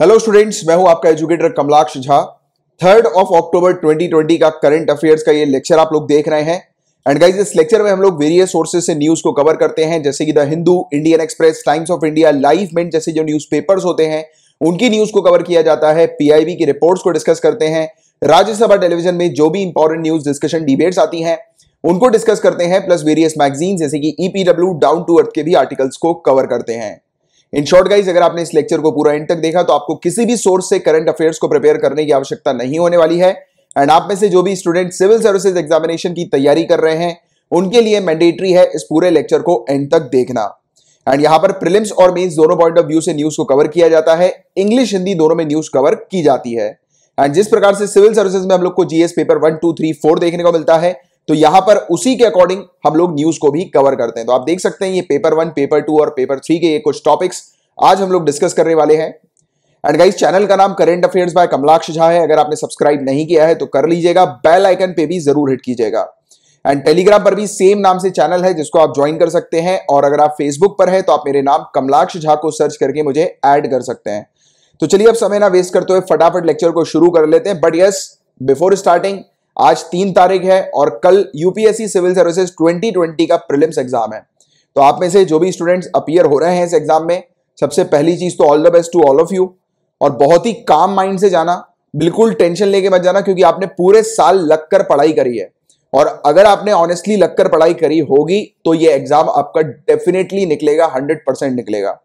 Hello students मैं हूं आपका educator Kamlaksh Jha third of October 2020 का करंट अफेयर्स का ये लेक्चर आप लोग देख रहे हैं एंड गाइस इस लेक्चर में हम लोग वेरियस सोर्सेज से न्यूज को कवर करते हैं जैसे कि the Hindu Indian express times of India live mint जैसे जो न्यूज होते हैं उनकी न्यूज को कवर किया जाता है पीआईबी की रिपोर्ट्स को डिस्कस करते हैं राज्यसभा टेलीविजन में जो भी इंपॉर्टेंट न्यूज डिस्कशन डिबेट्स आती है उनको डिस्कस करते हैं प्लस वेरियस मैगजीन जैसे कि ईपीडब्ल्यू डाउन टू अर्थ के भी आर्टिकल्स को कवर करते हैं इन शॉर्ट गाइज अगर आपने इस लेक्चर को पूरा एंड तक देखा तो आपको किसी भी सोर्स से करंट अफेयर्स को प्रिपेयर करने की आवश्यकता नहीं होने वाली है एंड आप में से जो भी स्टूडेंट सिविल सर्विसेज एग्जामिनेशन की तैयारी कर रहे हैं उनके लिए मैंडेटरी है इस पूरे लेक्चर को एंड तक देखना एंड यहां पर प्रिलिम्स और मेन्स दोनों पॉइंट ऑफ व्यू से न्यूज को कवर किया जाता है इंग्लिश हिंदी दोनों में न्यूज कवर की जाती है एंड जिस प्रकार से सिविल सर्विसेज में हम लोग को GS paper one two three four देखने को मिलता है तो यहां पर उसी के अकॉर्डिंग हम लोग न्यूज को भी कवर करते हैं तो आप देख सकते हैं ये पेपर वन पेपर टू और पेपर थ्री के ये कुछ टॉपिक्स आज हम लोग डिस्कस करने वाले हैं एंड गाइस चैनल का नाम current affairs by Kamlaksh Jha है अगर आपने सब्सक्राइब नहीं किया है तो कर लीजिएगा बेल आइकन पे भी जरूर हिट कीजिएगा एंड टेलीग्राम पर भी सेम नाम से चैनल है जिसको आप ज्वाइन कर सकते हैं और अगर आप फेसबुक पर है तो आप मेरे नाम कमलाक्ष झा को सर्च करके मुझे ऐड कर सकते हैं तो चलिए अब समय ना वेस्ट करते हुए फटाफट लेक्चर को शुरू कर लेते हैं बट यस बिफोर स्टार्टिंग आज तीन तारीख है और कल यूपीएससी सिविल सर्विसेज 2020 का प्रिलिम्स एग्जाम है तो आप में से जो भी स्टूडेंट्स अपियर हो रहे हैं इस एग्जाम में सबसे पहली चीज तो all the best to all of you और बहुत ही काम माइंड से जाना बिल्कुल टेंशन लेके मत जाना क्योंकि आपने पूरे साल लगकर पढ़ाई करी है और अगर आपने ऑनेस्टली लगकर पढ़ाई करी होगी तो ये एग्जाम आपका डेफिनेटली निकलेगा हंड्रेड परसेंट निकलेगा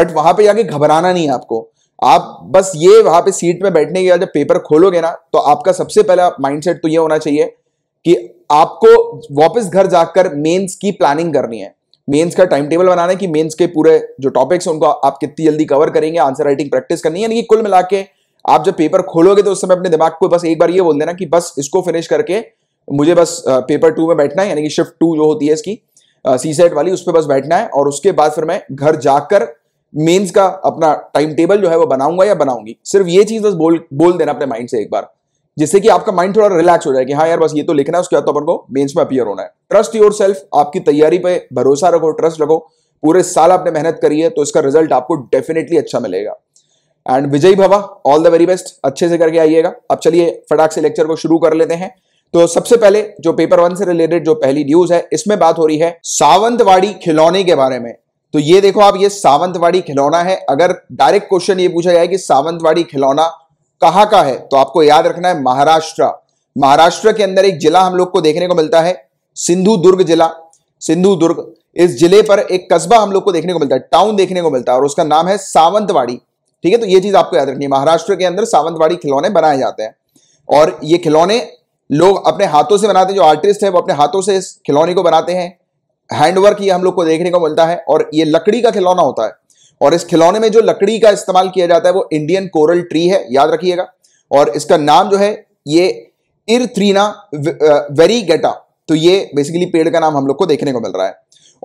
बट वहां पर जाके घबराना नहीं है आपको आप बस ये वहां पे सीट पे बैठने के बाद जब पेपर खोलोगे ना तो आपका सबसे पहला माइंडसेट तो ये होना चाहिए कि आपको वापस घर जाकर मेंस की प्लानिंग करनी है मेंस का टाइम टेबल बनाना है कि मेंस के पूरे जो टॉपिक्स उनको आप कितनी जल्दी कवर करेंगे आंसर राइटिंग प्रैक्टिस करनी है यानी कि कुल मिला के आप जब पेपर खोलोगे तो उस समय अपने दिमाग को बस एक बार ये बोल देना कि बस इसको फिनिश करके मुझे बस पेपर टू में बैठना है यानी कि शिफ्ट टू जो होती है इसकी सी सेट वाली उस पर बस बैठना है और उसके बाद फिर मैं घर जाकर मेंस का अपना टाइम टेबल जो है वो बनाऊंगा या बनाऊंगी सिर्फ ये चीज बस बोल बोल देना अपने माइंड से एक बार जिससे कि आपका माइंड थोड़ा रिलैक्स हो जाए कि हाँ यार बस ये तो लिखना है उसके बाद तो अपन को मेंस में अपियर होना है ट्रस्ट योर सेल्फ आपकी तैयारी पे भरोसा रखो ट्रस्ट रखो पूरे साल आपने मेहनत करी है तो इसका रिजल्ट आपको डेफिनेटली अच्छा मिलेगा एंड विजय भवा ऑल द वेरी बेस्ट अच्छे से करके आइएगा अब चलिए फटाक से लेक्चर को शुरू कर लेते हैं तो सबसे पहले जो पेपर वन से रिलेटेड जो पहली न्यूज है इसमें बात हो रही है सावंतवाड़ी खिलौने के बारे में तो ये देखो आप ये सावंतवाड़ी खिलौना है अगर डायरेक्ट क्वेश्चन ये पूछा जाए कि सावंतवाड़ी खिलौना कहाँ का है तो आपको याद रखना है महाराष्ट्र महाराष्ट्र के अंदर एक जिला हम लोग को देखने को मिलता है सिंधु दुर्ग जिला सिंधु दुर्ग इस जिले पर एक कस्बा हम लोग को देखने को मिलता है टाउन देखने को मिलता है और उसका नाम है सावंतवाड़ी ठीक है तो ये चीज आपको याद रखनी है महाराष्ट्र के अंदर सावंतवाड़ी खिलौने बनाए जाते हैं और ये खिलौने लोग अपने हाथों से बनाते हैं जो आर्टिस्ट है वो अपने हाथों से इस खिलौने को बनाते हैं हैंडवर्क ये हम लोग को देखने को मिलता है और ये लकड़ी का खिलौना होता है और इस खिलौने में जो लकड़ी का इस्तेमाल किया जाता है वो इंडियन कोरल ट्री है याद रखिएगा और इसका नाम जो है ये इर थ्रीना वेरी गेटा तो ये बेसिकली पेड़ का नाम हम लोग को देखने को मिल रहा है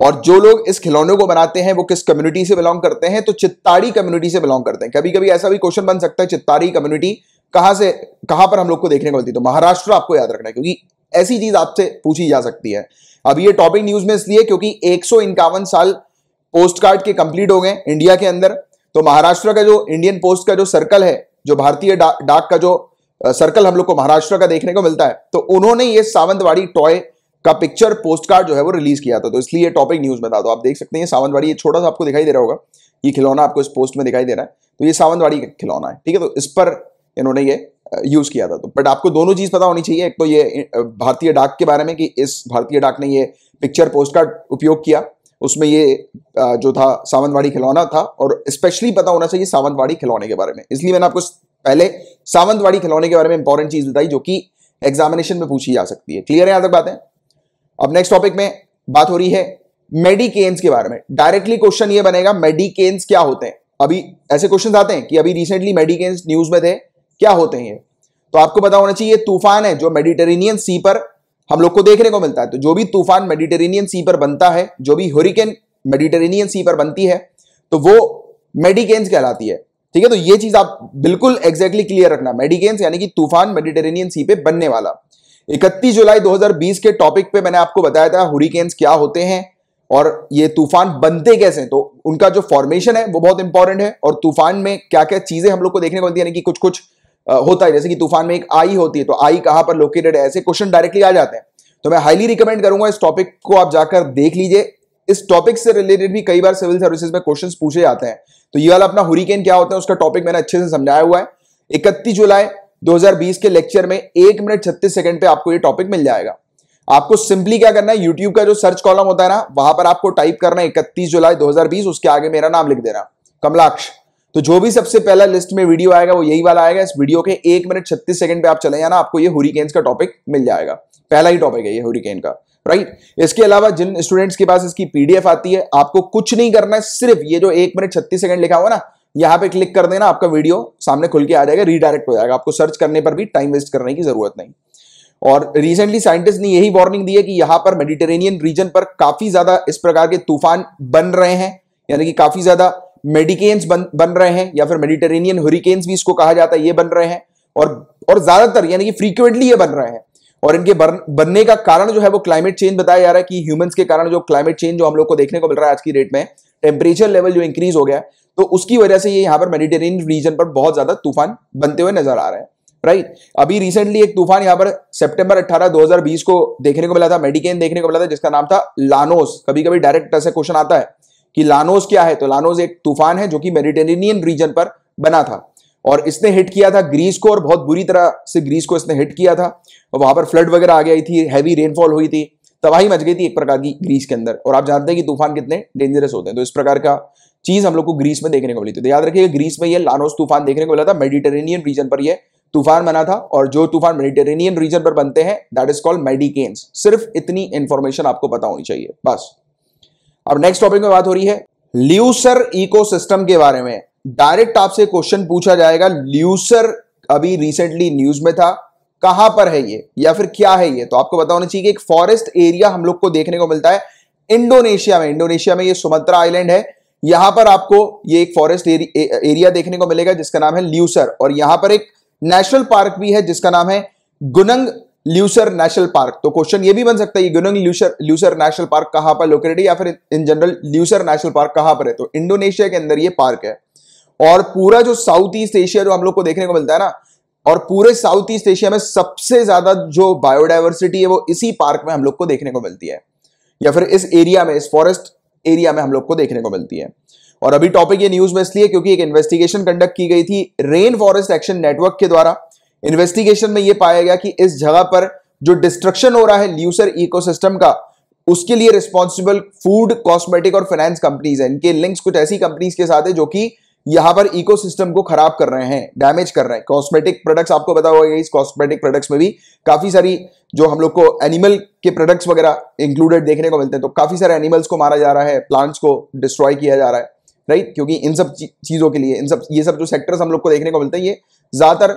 और जो लोग इस खिलौने को बनाते हैं वो किस कम्युनिटी से बिलोंग करते हैं तो चित्ताड़ी कम्युनिटी से बिलोंग करते हैं कभी कभी ऐसा भी क्वेश्चन बन सकता है चित्ताड़ी कम्युनिटी कहाँ से कहां पर हम लोग को देखने को मिलती है तो महाराष्ट्र आपको याद रखना है क्योंकि ऐसी चीज आपसे पूछी जा सकती है अब ये टॉपिक न्यूज में इसलिए क्योंकि एक साल पोस्ट कार्ड के कंप्लीट हो गए इंडिया के अंदर तो महाराष्ट्र का जो इंडियन पोस्ट का जो सर्कल है जो भारतीय डा, डाक का जो सर्कल हम लोग को महाराष्ट्र का देखने को मिलता है तो उन्होंने ये सावंतवाड़ी टॉय का पिक्चर पोस्ट कार्ड जो है वो रिलीज किया था तो इसलिए ये टॉपिक न्यूज में था तो आप देख सकते हैं सावंतवाड़ी ये छोटा सा आपको दिखाई दे रहा होगा ये खिलौना आपको इस पोस्ट में दिखाई दे रहा है तो ये सावंतवाड़ी का खिलौना है ठीक है तो इस पर इन्होंने ये यूज़ किया था तो बट आपको दोनों चीज़ पता होनी चाहिए एक तो ये भारतीय डाक के बारे में कि इस भारतीय डाक ने ये पिक्चर पोस्ट कार्ड उपयोग किया उसमें ये जो था सावंतवाड़ी खिलौना था और स्पेशली पता होना चाहिए सावंतवाड़ी खिलौने के बारे में इसलिए मैंने आपको पहले सावंतवाड़ी खिलौने के बारे में इंपॉर्टेंट चीज़ बताई जो कि एग्जामिनेशन में पूछी जा सकती है क्लियर है यहां तक बातें अब नेक्स्ट टॉपिक में बात हो रही है मेडिकेन्स के बारे में डायरेक्टली क्वेश्चन ये बनेगा मेडिकेन्स क्या होते हैं अभी ऐसे क्वेश्चन आते हैं कि अभी रिसेंटली मेडिकेन्स न्यूज में थे क्या होते हैं ये तो आपको पता होना चाहिए तूफान है जो मेडिटेरेनियन सी पर हम लोग को देखने को मिलता है तो जो भी तूफान मेडिटेरेनियन सी पर बनता है जो भी हुरिकेन मेडिटेरेनियन सी पर बनती है तो वो मेडिकेन्स कहलाती है ठीक है तो ये चीज आप बिल्कुल एग्जैक्टली क्लियर रखना मेडिकेन्स यानी कि तूफान मेडिटेरेनियन सी पे बनने वाला 31 जुलाई 2020 के टॉपिक पे मैंने आपको बताया था हुरिकेन्स क्या होते हैं और ये तूफान बनते कैसे तो उनका जो फॉर्मेशन है वो बहुत इंपॉर्टेंट है और तूफान में क्या क्या चीजें हम लोग को देखने को मिलती है यानी कि कुछ कुछ होता है जैसे कि तूफान में एक आई होती है तो आई कहां पर लोकेटेड है ऐसे क्वेश्चन डायरेक्टली आ जाते हैं तो मैं हाईली रिकमेंड करूंगा इस टॉपिक को आप जाकर देख लीजिए इस टॉपिक से रिलेटेड भी कई बार सिविल सर्विसेज में क्वेश्चंस पूछे जाते हैं तो ये वाला अपना हुरिकेन क्या होता है उसका टॉपिक मैंने अच्छे से समझाया हुआ है इकतीस जुलाई 2020 के लेक्चर में एक मिनट छत्तीस सेकंड पे आपको ये टॉपिक मिल जाएगा आपको सिंपली क्या करना है यूट्यूब का जो सर्च कॉलम होता है ना वहां पर आपको टाइप करना है इकतीस जुलाई दो उसके आगे मेरा नाम लिख देना कमलाक्ष तो जो भी सबसे पहला लिस्ट में वीडियो आएगा वो यही वाला आएगा इस वीडियो के एक मिनट छत्तीस सेकंड पे आप चले जाना आपको ये हुरिकेन्स का टॉपिक मिल जाएगा पहला ही टॉपिक है ये हुरिकेन का राइट इसके अलावा जिन स्टूडेंट्स के पास इसकी पीडीएफ आती है आपको कुछ नहीं करना है सिर्फ ये जो एक मिनट छत्तीस सेकंड लिखा हुआ ना यहाँ पे क्लिक कर देना आपका वीडियो सामने खुल के आ जाएगा रीडायरेक्ट हो जाएगा आपको सर्च करने पर भी टाइम वेस्ट करने की जरूरत नहीं और रिसेंटली साइंटिस्ट ने यही वार्निंग दी है कि यहां पर मेडिटेरेनियन रीजन पर काफी ज्यादा इस प्रकार के तूफान बन रहे हैं यानी कि काफी ज्यादा मेडिकेन्स बन बन रहे हैं या फिर मेडिटेरेनियन हुरिकेन्स भी इसको कहा जाता है ये बन रहे हैं और और ज्यादातर यानी कि फ्रीक्वेंटली ये बन रहे हैं और इनके बन, बनने का कारण जो है वो क्लाइमेट चेंज बताया जा रहा है कि ह्यूमंस के कारण जो क्लाइमेट चेंज जो हम लोग को देखने को मिल रहा है आज की डेट में टेम्परेचर लेवल जो इंक्रीज हो गया तो उसकी वजह से ये यहाँ पर मेडिटेरेन रीजन पर बहुत ज्यादा तूफान बनते हुए नजर आ रहे हैं राइट अभी रिसेंटली एक तूफान यहाँ पर सेप्टेम्बर अट्ठारह दो को देखने को मिला था मेडिकेन देखने को मिला था जिसका नाम था लानोस कभी कभी डायरेक्ट ऐसे क्वेश्चन आता है कि लानोस क्या है तो लानोस एक तूफान है जो कि मेडिटेनियन रीजन पर बना था और इसने हिट किया था ग्रीस को और बहुत बुरी तरह से ग्रीस को इसने हिट किया था और वहां पर फ्लड वगैरह आ गई थी हैवी रेनफॉल हुई थी तबाही मच गई थी एक प्रकार की ग्रीस के अंदर और आप जानते हैं कि तूफान कितने डेंजरस होते हैं तो इस प्रकार का चीज हम लोग को ग्रीस में देखने को मिली थी तो याद रखिए ग्रीस में ये लानोस तूफान देखने को मिला था मेडिटेनियन रीजन पर यह तूफान बना था और जो तूफान मेडिटेरेनियन रीजन पर बनते हैं दैट इज कॉल्ड मेडिकेन्स सिर्फ इतनी इंफॉर्मेशन आपको पता होनी चाहिए बस अब नेक्स्ट टॉपिक में बात हो रही है ल्यूसर इकोसिस्टम के बारे में डायरेक्ट आपसे क्वेश्चन पूछा जाएगा ल्यूसर अभी रिसेंटली न्यूज में था कहां पर है ये या फिर क्या है ये तो आपको बता होना चाहिए कि एक फॉरेस्ट एरिया हम लोग को देखने को मिलता है इंडोनेशिया में इंडोनेशिया में ये सुमत्रा आइलैंड है यहां पर आपको ये एक फॉरेस्ट एरिया देखने को मिलेगा जिसका नाम है ल्यूसर और यहां पर एक नेशनल पार्क भी है जिसका नाम है गुनंग ल्यूसर नेशनल पार्क तो क्वेश्चन ये भी बन सकता है ये ल्यूसर ल्यूसर नेशनल पार्क कहां पर लोकेटेड है या फिर इन जनरल ल्यूसर नेशनल पार्क कहां पर है तो इंडोनेशिया के अंदर ये पार्क है और पूरा जो साउथ ईस्ट एशिया जो हम लोग को देखने को मिलता है ना और पूरे साउथ ईस्ट एशिया में सबसे ज्यादा जो बायोडाइवर्सिटी है वो इसी पार्क में हम लोग को देखने को मिलती है या फिर इस एरिया में इस फॉरेस्ट एरिया में हम लोग को देखने को मिलती है और अभी टॉपिक ये न्यूज में इसलिए क्योंकि एक इन्वेस्टिगेशन कंडक्ट की गई थी रेन फॉरेस्ट एक्शन नेटवर्क के द्वारा इन्वेस्टिगेशन में यह पाया गया कि इस जगह पर जो डिस्ट्रक्शन हो रहा है ल्यूसर इकोसिस्टम का उसके लिए रिस्पॉन्सिबल फूड कॉस्मेटिक और फाइनेंस कंपनीज है इनके लिंक्स कुछ ऐसी कंपनीज के साथ है जो कि यहां पर इकोसिस्टम को खराब कर रहे हैं डैमेज कर रहे हैं कॉस्मेटिक प्रोडक्ट्स आपको पता होगा इस कॉस्मेटिक प्रोडक्ट्स में भी काफी सारी जो हम लोग को एनिमल के प्रोडक्ट्स वगैरह इंक्लूडेड देखने को मिलते हैं तो काफी सारे एनिमल्स को मारा जा रहा है प्लांट्स को डिस्ट्रॉय किया जा रहा है राइट क्योंकि इन सब चीजों के लिए इन सब ये सब जो सेक्टर्स हम लोग को देखने को मिलते हैं ये ज्यादातर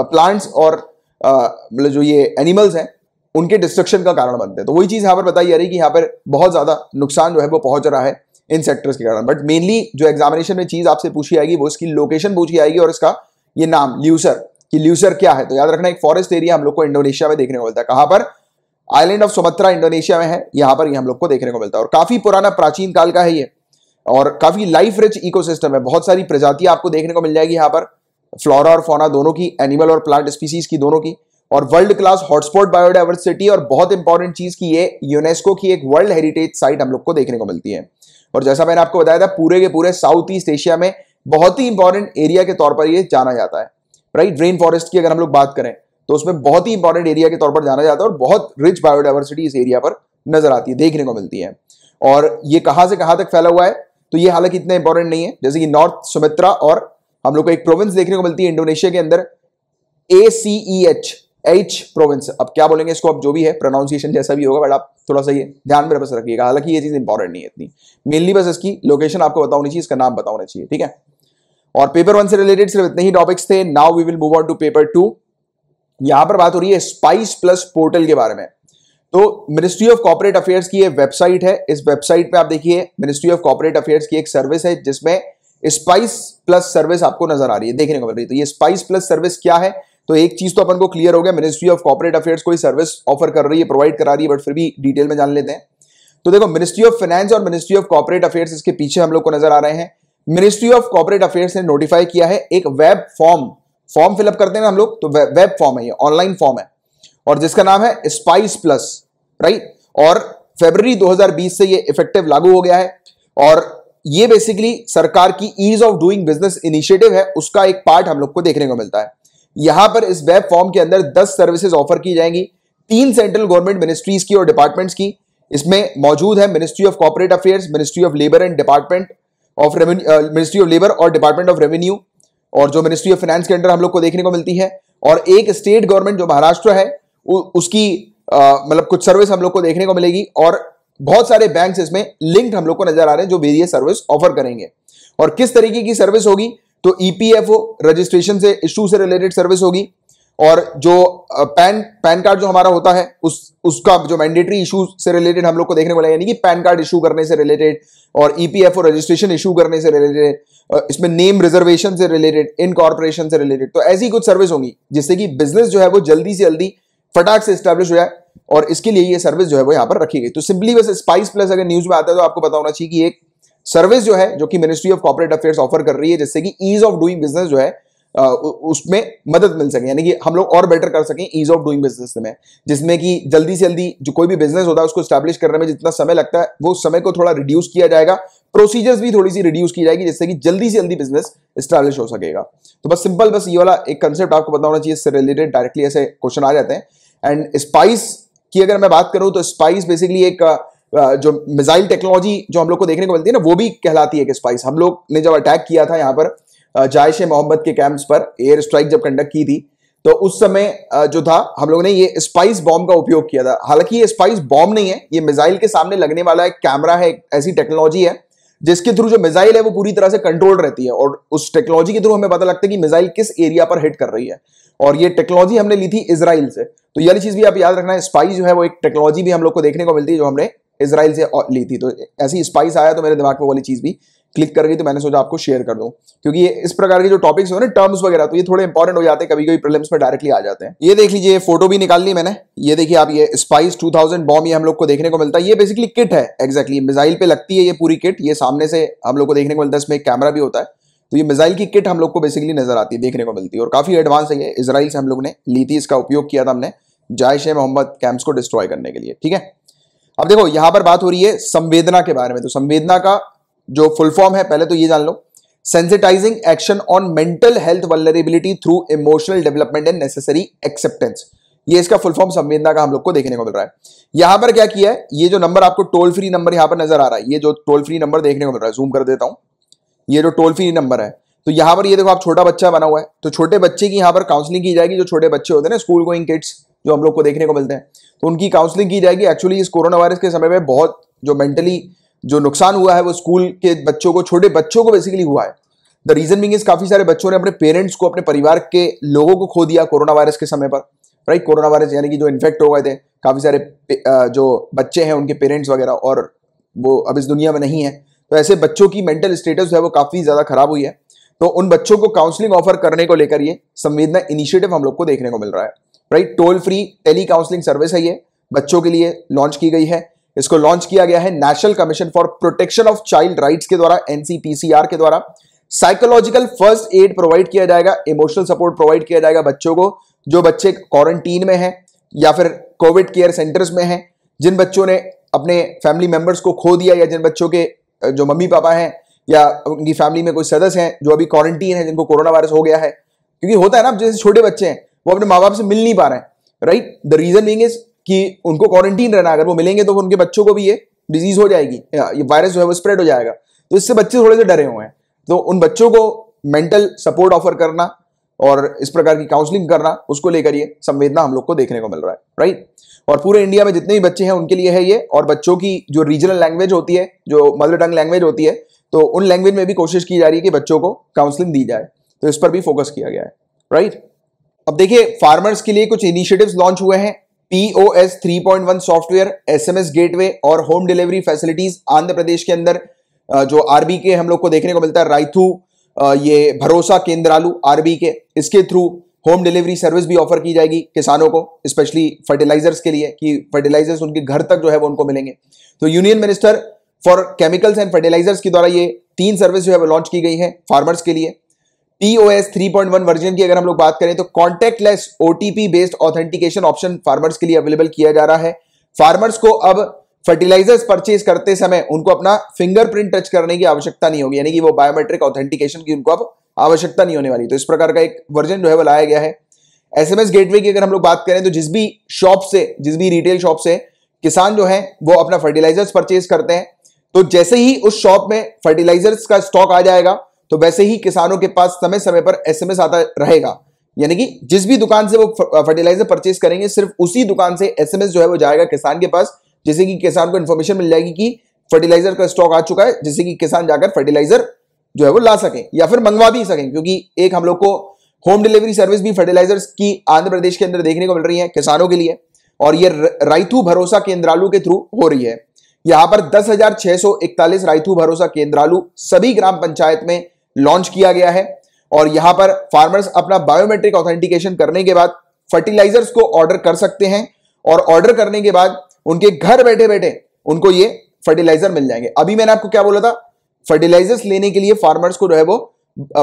प्लांट्स और मतलब जो ये एनिमल्स हैं उनके डिस्ट्रक्शन का कारण बनते हैं तो वही चीज़ यहाँ पर बताई जा रही है कि यहाँ पर बहुत ज़्यादा नुकसान जो है वो पहुँच रहा है इन सेक्टर्स के कारण बट मेनली जो एग्जामिनेशन में चीज़ आपसे पूछी आएगी वो इसकी लोकेशन पूछी आएगी और इसका ये नाम ल्यूसर कि ल्यूसर क्या है तो याद रखना एक फॉरेस्ट एरिया हम लोग को इंडोनेशिया में देखने को मिलता है कहाँ पर आइलैंड ऑफ सुमत्रा इंडोनेशिया में है यहाँ पर ये हम लोग को देखने को मिलता है और काफ़ी पुराना प्राचीन काल का है ये और काफ़ी लाइफ रिच इकोसिस्टम है बहुत सारी प्रजातियाँ आपको देखने को मिल जाएगी यहाँ पर फ्लोरा और फोना दोनों की एनिमल और प्लांट स्पीसीज की दोनों की और वर्ल्ड क्लास हॉटस्पॉट बायोडाइवर्सिटी और बहुत इंपॉर्टेंट चीज की ये यूनेस्को की एक वर्ल्ड हेरिटेज साइट हम लोग को देखने को मिलती है और जैसा मैंने आपको बताया था पूरे के पूरे साउथ ईस्ट एशिया में बहुत ही इंपॉर्टेंट एरिया के तौर पर ये जाना जाता है राइट रेन फॉरेस्ट की अगर हम लोग बात करें तो उसमें बहुत ही इंपॉर्टेंट एरिया के तौर पर जाना जाता है और बहुत रिच बायोडाइवर्सिटी इस एरिया पर नजर आती है देखने को मिलती है और ये कहां से कहां तक फैला हुआ है तो ये हालांकि इतना इंपॉर्टेंट नहीं है जैसे कि नॉर्थ सुमित्रा और हम लोग को एक प्रोविंस देखने को मिलती है इंडोनेशिया के अंदर A C E H H province अब क्या बोलेंगे इसको अब जो भी है प्रोनाउंसिएशन जैसा भी होगा बट आप थोड़ा सा ये ध्यान में बस रखिएगा हालांकि ये चीज़ इंपॉर्टेंट नहीं है इतनी मेनली बस इसकी लोकेशन आपको बतानी चाहिए इसका नाम बताना चाहिए ठीक है और पेपर वन से रिलेटेड सिर्फ इतने ही टॉपिक्स थे now we will move on to paper two यहां पर बात हो रही है स्पाइस प्लस पोर्टल के बारे में तो मिनिस्ट्री ऑफ कॉपोरेट अफेयर्स की ये वेबसाइट है इस वेबसाइट पे आप देखिए मिनिस्ट्री ऑफ कॉपोरेट अफेयर्स की एक सर्विस है जिसमें स्पाइस प्लस सर्विस आपको नजर आ रही है देखने को मिल रही है तो ये स्पाइस प्लस सर्विस क्या है तो एक चीज तो अपन को क्लियर हो गया मिनिस्ट्री ऑफ कॉपरेट अफेयर्स कोई सर्विस ऑफर कर रही है प्रोवाइड करा रही है बट फिर भी डिटेल में जान लेते हैं तो देखो मिनिस्ट्री ऑफ फाइनेंस और मिनिस्ट्री ऑफ कॉपरेट अफेयर्स इसके पीछे हम लोग को नजर आ रहे हैं मिनिस्ट्री ऑफ कॉपरेट अफेयर्स ने नोटिफाई किया है एक वेब फॉर्म फॉर्म फिलअप करते हैं हम लोग तो वेब फॉर्म है ये ऑनलाइन फॉर्म है और जिसका नाम है स्पाइस प्लस राइट और फेबर 2020 से ये इफेक्टिव लागू हो गया है और ये बेसिकली सरकार की ease of doing business initiative है उसका एक पार्ट हम लोग को देखने को मिलता है यहां पर इस वेब फॉर्म के अंदर 10 सर्विसेज ऑफर की जाएंगी तीन सेंट्रल गवर्नमेंट मिनिस्ट्रीज की और डिपार्टमेंट्स की इसमें मौजूद है ministry of corporate affairs ministry of labour and department of revenue ministry of labour और डिपार्टमेंट ऑफ रेवेन्यू और जो मिनिस्ट्री ऑफ फाइनेंस के अंदर हम लोग को देखने को मिलती है और एक स्टेट गवर्नमेंट जो महाराष्ट्र है उ, उसकी मतलब कुछ सर्विस हम लोग को देखने को मिलेगी और बहुत सारे बैंक इसमें लिंक्ड हम लोग को नजर आ रहे हैं जो वेरियस सर्विस ऑफर करेंगे और किस तरीके की सर्विस होगी तो ईपीएफओ e रजिस्ट्रेशन से इशू से रिलेटेड सर्विस होगी और जो पैन पैन कार्ड जो हमारा होता है उस उसका जो मैंडेटरी इशू से रिलेटेड हम लोग को देखने वाला है यानी कि पैन कार्ड इशू करने से रिलेटेड और ईपीएफओ रजिस्ट्रेशन इशू करने से रिलेटेड इसमें नेम रिजर्वेशन से रिलेटेड इन कॉर्पोरेशन से रिलेटेड तो ऐसी कुछ सर्विस होंगी जिससे कि बिजनेस जो है वो जल्दी से जल्दी फटाक से स्टैब्लिश हो जाए और इसके लिए ये सर्विस जो है वो यहाँ पर रखी गई तो सिंपली बस स्पाइस प्लस अगर न्यूज में आता है तो आपको पता होना चाहिए कि एक सर्विस जो है जो कि ministry of corporate affairs offer कर रही है जिससे कि ईज ऑफ डूइंग बिजनेस जो है उसमें मदद मिल सके यानी कि हम लोग और बेटर कर सकें ईज ऑफ डूइंग बिजनेस में जिसमें कि जल्दी से जल्दी जो कोई भी बिजनेस होता है उसको स्टैब्लिश करने में जितना समय लगता है वो समय को थोड़ा रिड्यूस किया जाएगा प्रोसीजर्स भी थोड़ी सी रिड्यूस की जाएगी जिससे कि जल्दी से जल्दी बिजनेस स्टैब्लिश हो सकेगा तो बस सिंपल बस ये वाला एक कंसेप्ट आपको बताना चाहिए इससे रिलेटेड डायरेक्टली ऐसे क्वेश्चन आ जाते हैं एंड स्पाइस की अगर मैं बात करूं तो स्पाइस बेसिकली एक जो मिसाइल टेक्नोलॉजी जो हम लोग को देखने को मिलती है ना वो भी कहलाती है कि स्पाइस हम लोग ने जब अटैक किया था यहाँ पर जायश मोहम्मद के कैंप्स पर एयर स्ट्राइक जब कंडक्ट की थी तो उस समय जो था हम लोगों ने ये स्पाइस बॉम्ब का उपयोग किया था हालांकि ये स्पाइस बॉम्ब नहीं है ये मिसाइल के सामने लगने वाला एक कैमरा है एक ऐसी टेक्नोलॉजी है जिसके थ्रू जो मिसाइल है वो पूरी तरह से कंट्रोल रहती है और उस टेक्नोलॉजी के थ्रू हमें पता लगता है कि मिसाइल किस एरिया पर हिट कर रही है और ये टेक्नोलॉजी हमने ली थी इसराइल से तो ये चीज भी आप याद रखना है स्पाइस जो है वो एक टेक्नोलॉजी भी हम लोग को देखने को मिलती है जो हमने इसराइल से ली थी तो ऐसी स्पाइस आया तो मेरे दिमाग में वाली चीज भी क्लिक कर गई तो मैंने सोचा आपको शेयर कर दूं क्योंकि ये इस प्रकार के जो टॉपिक्स हो ना टर्म्स वगैरह तो ये थोड़े इंपॉर्टेंट हो जाते हैं कभी कभी प्रॉब्लम्स में डायरेक्टली आ जाते हैं ये देख लीजिए फोटो भी निकाल ली मैंने ये देखिए आप ये स्पाइस 2000 बॉम्ब ये हम लोग को देखने को मिलता है ये बेसिकली किट है एक्जैक्टली मिसाइल पे लगती है ये पूरी किट ये सामने से हम लोग को देखने को मिलता है इसमें एक कैमरा भी होता है तो ये मिसाइल की किट हम लोग को बेसिकली नजर आती है देखने को मिलती है और काफी एडवांस है ये इसराइल से हम लोग ने ली थी इसका उपयोग किया था हमने जायश मोहम्मद कैम्प्स को डिस्ट्रॉय करने के लिए ठीक है अब देखो यहां पर बात हो रही है संवेदना के बारे में तो संवेदना का जो फुल फॉर्म है पहले तो ये जान लो sensitizing action on mental health vulnerability through emotional development and necessary acceptance ये इसका फुल फॉर्म संवेदना का हम लोग को देखने को मिल रहा है यहां पर क्या किया है ये जो नंबर आपको टोल फ्री नंबर यहां पर नजर आ रहा है ये जो टोल फ्री नंबर देखने को मिल रहा है जूम कर देता हूं ये जो टोल फ्री नंबर है तो यहां पर ये देखो आप छोटा बच्चा बना हुआ है तो छोटे बच्चे की यहां पर काउंसलिंग की जाएगी जो छोटे बच्चे होते हैं ना स्कूल गोइंग किड्स जो हम लोग को देखने को मिलते हैं तो उनकी काउंसलिंग की जाएगी एक्चुअली इस कोरोना वायरस के समय में बहुत जो मेंटली जो नुकसान हुआ है वो स्कूल के बच्चों को छोटे बच्चों को बेसिकली हुआ है द रीजन बिंग इज काफी सारे बच्चों ने अपने पेरेंट्स को अपने परिवार के लोगों को खो दिया कोरोना वायरस के समय पर राइट कोरोना वायरस यानी कि जो इन्फेक्ट हो गए थे काफ़ी सारे जो बच्चे हैं उनके पेरेंट्स वगैरह और वो अब इस दुनिया में नहीं है तो ऐसे बच्चों की मेंटल स्टेटस है वो काफ़ी ज़्यादा खराब हुई है तो उन बच्चों को काउंसलिंग ऑफर करने को लेकर ये संवेदना इनिशिएटिव हम लोग को देखने को मिल रहा है right toll free tele counselling service है ये बच्चों के लिए लॉन्च की गई है इसको लॉन्च किया गया है national commission for protection of child rights के द्वारा एनसीपीसीआर के द्वारा साइकोलॉजिकल फर्स्ट एड प्रोवाइड किया जाएगा इमोशनल सपोर्ट प्रोवाइड किया जाएगा बच्चों को जो बच्चे क्वारंटीन में हैं या फिर कोविड केयर सेंटर्स में हैं जिन बच्चों ने अपने फैमिली मेंबर्स को खो दिया या जिन बच्चों के जो मम्मी पापा हैं या उनकी फैमिली में कोई सदस्य हैं जो अभी क्वारंटीन है जिनको कोरोना वायरस हो गया है क्योंकि होता है ना जैसे छोटे बच्चे हैं वो अपने माँ बाप से मिल नहीं पा रहे हैं right the reason being is कि उनको क्वारंटीन रहना अगर वो मिलेंगे तो उनके बच्चों को भी ये डिजीज हो जाएगी ये वायरस जो है वो स्प्रेड हो जाएगा तो इससे बच्चे थोड़े से डरे हुए हैं तो उन बच्चों को मेंटल सपोर्ट ऑफर करना और इस प्रकार की काउंसलिंग करना उसको लेकर ये संवेदना हम लोग को देखने को मिल रहा है राइट और पूरे इंडिया में जितने भी बच्चे हैं उनके लिए है ये और बच्चों की जो रीजनल लैंग्वेज होती है जो मदर टंग लैंग्वेज होती है तो उन लैंग्वेज में भी कोशिश की जा रही है कि बच्चों को काउंसलिंग दी जाए तो इस पर भी फोकस किया गया है राइट अब देखिए फार्मर्स के लिए कुछ इनिशिएटिव्स लॉन्च हुए हैं पीओएस 3.1 सॉफ्टवेयर एसएमएस गेटवे और home delivery facilities Andhra Pradesh के अंदर जो आरबी के हम लोग को देखने को मिलता है रायथू ये भरोसा केंद्रालू आरबी के इसके थ्रू होम डिलीवरी सर्विस भी ऑफर की जाएगी किसानों को स्पेशली फर्टिलाइजर्स के लिए कि फर्टिलाइजर्स उनके घर तक जो है वो उनको मिलेंगे तो union minister for chemicals and fertilizers के द्वारा ये तीन सर्विस जो है वो लॉन्च की गई है फार्मर्स के लिए पीओएस 3.1 वर्जन की अगर हम लोग बात करें तो contactless OTP based authentication option farmers के लिए अवेलेबल किया जा रहा है फार्मर्स को अब फर्टिलाइजर्स परचेज करते समय उनको अपना फिंगरप्रिंट टच करने की आवश्यकता नहीं होगी यानी कि वो बायोमेट्रिक ऑथेंटिकेशन की उनको अब आवश्यकता नहीं होने वाली तो इस प्रकार का एक वर्जन जो है वो लाया गया है एसएमएस गेटवे की अगर हम लोग बात करें तो जिस भी शॉप से जिस भी रिटेल शॉप से किसान जो है वो अपना फर्टिलाइजर्स परचेज करते हैं तो जैसे ही उस शॉप में फर्टिलाइजर्स का स्टॉक आ जाएगा तो वैसे ही किसानों के पास समय समय पर एसएमएस आता रहेगा यानी कि जिस भी दुकान से वो फर्टिलाइजर परचेज करेंगे सिर्फ उसी दुकान से एसएमएस जो है वो जाएगा किसान के पास जिससे कि किसान को इन्फॉर्मेशन मिल जाएगी कि फर्टिलाइजर का स्टॉक आ चुका है जिससे कि किसान जाकर फर्टिलाइजर जो है वो ला सके या फिर मंगवा भी सकें क्योंकि एक हम लोग को होम डिलीवरी सर्विस भी फर्टिलाइजर्स की आंध्र प्रदेश के अंदर देखने को मिल रही है किसानों के लिए और ये राइथू भरोसा केंद्रालू के थ्रू हो रही है यहां पर दस हजार छह सौ इकतालीस रायथू भरोसा केंद्रालु सभी ग्राम पंचायत में लॉन्च किया गया है और यहां पर फार्मर्स अपना बायोमेट्रिक ऑथेंटिकेशन करने के बाद फर्टिलाइजर्स को ऑर्डर कर सकते हैं और ऑर्डर करने के बाद उनके घर बैठे बैठे उनको ये फर्टिलाइजर मिल जाएंगे अभी मैंने आपको क्या बोला था फर्टिलाइजर्स लेने के लिए फार्मर्स को जो है वो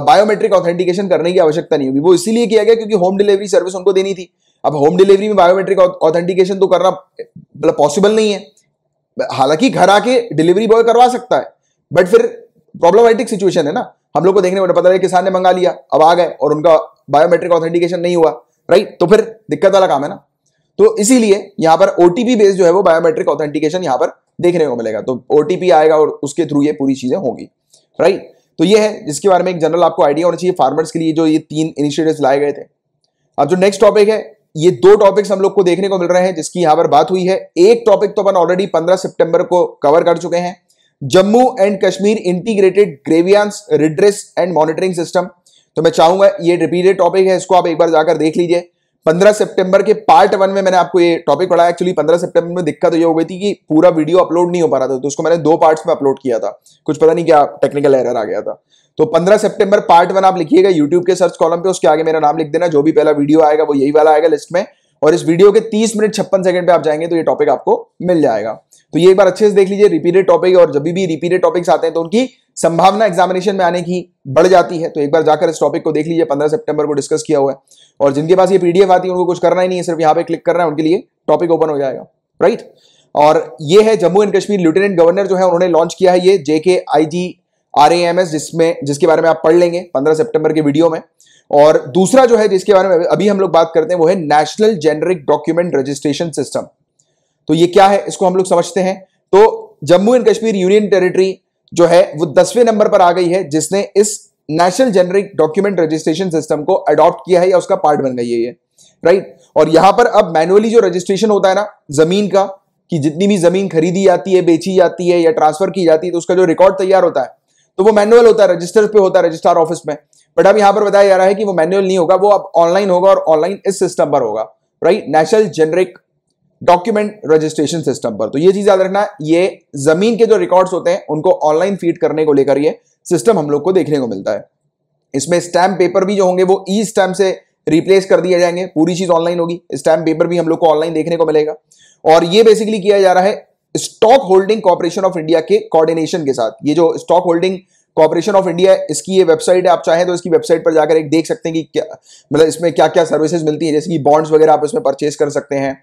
बायोमेट्रिक ऑथेंटिकेशन करने की आवश्यकता नहीं होगी वो इसीलिए किया गया क्योंकि होम डिलीवरी सर्विस उनको देनी थी अब होम डिलीवरी में बायोमेट्रिक ऑथेंटिकेशन तो करना मतलब पॉसिबल नहीं है हालांकि घर आके डिलीवरी बॉय करवा सकता है बट फिर प्रॉब्लमेटिक सिचुएशन है ना हम लोग को देखने को तो पता है किसान ने मंगा लिया अब आ गए और उनका बायोमेट्रिक ऑथेंटिकेशन नहीं हुआ राइट तो फिर दिक्कत वाला काम है ना तो इसीलिए यहां पर ओटीपी बेस्ड जो है वो बायोमेट्रिक ऑथेंटिकेशन यहां पर देखने को मिलेगा तो ओटीपी आएगा और उसके थ्रू ये पूरी चीजें होंगी राइट तो ये है जिसके बारे में एक जनरल आपको आइडिया होना चाहिए फार्मर्स के लिए जो ये तीन इनिशिएटिव लाए गए थे अब जो नेक्स्ट टॉपिक है ये दो टॉपिक्स हम लोग को देखने को मिल रहे हैं जिसकी यहाँ पर बात हुई है एक टॉपिक तो अपन ऑलरेडी पंद्रह सेप्टेम्बर को कवर कर चुके हैं Jammu and Kashmir integrated grievance redress and monitoring system तो मैं चाहूंगा ये रिपीटेड टॉपिक है इसको आप एक बार जाकर देख लीजिए 15 सितंबर के पार्ट वन में मैंने आपको ये टॉपिक पढ़ाया एक्चुअली 15 सितंबर में दिक्कत ये हो गई थी कि पूरा वीडियो अपलोड नहीं हो पा रहा था तो उसको मैंने दो पार्ट्स में अपलोड किया था कुछ पता नहीं क्या टेक्निकल एरर आ गया था तो 15 सितंबर पार्ट वन आप लिखिएगा यूट्यूब के सर्च कॉलम पे उसके आगे मेरा नाम लिख देना जो भी पहला वीडियो आएगा वो यही वाला आएगा लिस्ट में और इस वीडियो के 30 मिनट छप्पन सेकंड पे आप जाएंगे तो ये टॉपिक आपको मिल जाएगा तो ये एक बार अच्छे से देख लीजिए रिपीटेड टॉपिक और जब भी रिपीटेड टॉपिक्स आते हैं तो उनकी संभावना एग्जामिनेशन में आने की बढ़ जाती है तो एक बार जाकर इस टॉपिक को देख लीजिए पंद्रह सेप्टेबर को डिस्कस किया हुआ है और जिनके पास ये पीडीएफ आती है उनको कुछ करना ही नहीं है सिर्फ यहाँ पे क्लिक करना है उनके लिए टॉपिक ओपन हो जाएगा राइट और ये है Jammu and Kashmir lieutenant governor जो है उन्होंने लॉन्च किया है ये JK I G R A M S जिसमें जिसके बारे में आप पढ़ लेंगे पंद्रह सितंबर के वीडियो में और दूसरा जो है जिसके बारे में अभी हम लोग बात करते हैं वो है national generic document registration system तो ये क्या है इसको हम लोग समझते हैं तो Jammu and Kashmir union territory जो है वो दसवें नंबर पर आ गई है जिसने इस national generic document registration system को अडॉप्ट किया है या उसका पार्ट बन गई है ये राइट और यहां पर अब मैनुअली जो रजिस्ट्रेशन होता है ना जमीन का कि जितनी भी जमीन खरीदी जाती है बेची जाती है या ट्रांसफर की जाती है तो उसका जो रिकॉर्ड तैयार होता है तो वो मैनुअल होता है रजिस्टर पे होता है रजिस्ट्रार ऑफिस में बट अब यहां पर बताया जा रहा है कि वो मैनुअल नहीं होगा वो अब ऑनलाइन होगा और ऑनलाइन इस सिस्टम पर होगा right national generic document registration system पर तो ये चीज याद रखना ये जमीन के जो रिकॉर्ड्स होते हैं उनको ऑनलाइन फीड करने को लेकर ये सिस्टम हम लोग को देखने को मिलता है इसमें स्टैम्प पेपर भी जो होंगे वो ई स्टैम्प से रिप्लेस कर दिए जाएंगे पूरी चीज ऑनलाइन होगी स्टैम्प पेपर भी हम लोग को ऑनलाइन देखने को मिलेगा और ये बेसिकली किया जा रहा है stock holding corporation of India के कोऑर्डिनेशन के साथ ये जो stock holding corporation of India इसकी ये वेबसाइट है आप चाहें तो इसकी वेबसाइट पर जाकर एक देख सकते हैं कि क्या मतलब इसमें क्या क्या सर्विसेज मिलती हैं जैसे कि बॉन्ड्स वगैरह आप इसमें परचेज कर सकते हैं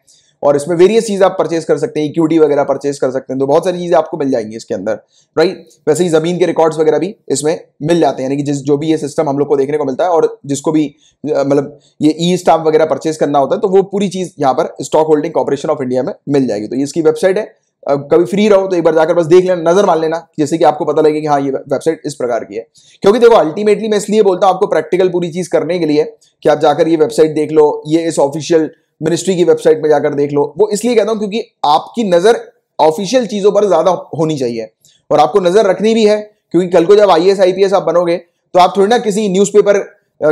और इसमें वेरियस चीज़ आप परचेज कर सकते हैं इक्विटी e वगैरह परचेज कर सकते हैं तो बहुत सारी चीज़ें आपको मिल जाएंगी इसके अंदर राइट वैसे ही ज़मीन के रिकॉर्ड्स वगैरह भी इसमें मिल जाते हैं यानी कि जिस जो भी ये सिस्टम हम लोग को देखने को मिलता है और जिसको भी मतलब ये ई स्टाफ वगैरह परचेज करना होता है तो वो पूरी चीज़ यहाँ पर stock holding corporation of India में मिल जाएगी तो इसकी वेबसाइट है कभी फ्री रहो तो एक बार जाकर बस देख लेना नजर मान लेना जैसे कि आपको पता लगे कि हाँ ये वेबसाइट इस प्रकार की है क्योंकि देखो अल्टीमेटली मैं इसलिए बोलता हूँ आपको प्रैक्टिकल पूरी चीज करने के लिए कि आप जाकर ये वेबसाइट देख लो ये इस ऑफिशियल मिनिस्ट्री की वेबसाइट में जाकर देख लो वो इसलिए कहता हूँ क्योंकि आपकी नजर ऑफिशियल चीजों पर ज्यादा होनी चाहिए और आपको नजर रखनी भी है क्योंकि कल को जब आई एस आप बनोगे तो आप थोड़ी ना किसी न्यूज़पेपर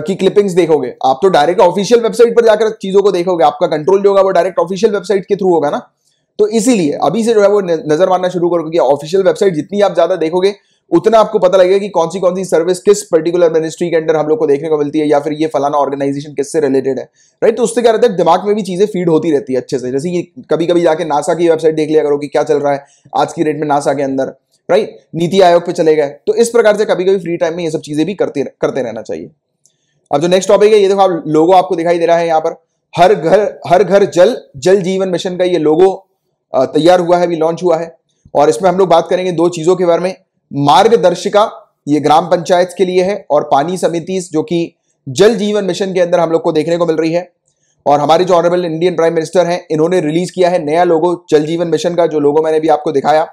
की क्लिपिंग्स देखोगे आप तो डायरेक्ट ऑफिशियल वेबसाइट पर जाकर चीजों को देखोगे आपका कंट्रोल जो होगा वो डायरेक्ट ऑफिशियल वेबसाइट के थ्रू होगा ना तो इसीलिए अभी से जो है वो नजर मारना शुरू करो क्योंकि ऑफिशियल वेबसाइट जितनी आप ज्यादा देखोगे उतना आपको पता लगेगा कि कौन सी कौन सी सर्विस किस पर्टिकुलर मिनिस्ट्री के अंडर हम लोग को देखने को मिलती है या फिर ये फलाना ऑर्गेनाइजेशन किससे रिलेटेड है राइट तो उससे क्या रहता है दिमाग में भी चीजें फीड होती रहती है अच्छे से जैसे कि कभी कभी जाके नासा की वेबसाइट देख लिया करो कि क्या चल रहा है आज की डेट में नासा के अंदर राइट नीति आयोग पर चले गए तो इस प्रकार से कभी कभी फ्री टाइम में ये सब चीजें भी करते करते रहना चाहिए अब जो नेक्स्ट टॉपिक है ये देखो आप लोगों आपको दिखाई दे रहा है यहाँ पर हर घर हर घर जल जल जीवन मिशन का ये लोगो तैयार हुआ है अभी लॉन्च हुआ है और इसमें हम लोग बात करेंगे दो चीज़ों के बारे में मार्गदर्शिका ये ग्राम पंचायत के लिए है और पानी समिति जो कि जल जीवन मिशन के अंदर हम लोग को देखने को मिल रही है और हमारे जो ऑनरेबल इंडियन प्राइम मिनिस्टर हैं इन्होंने रिलीज किया है नया लोगो जल जीवन मिशन का जो लोगो मैंने भी आपको दिखाया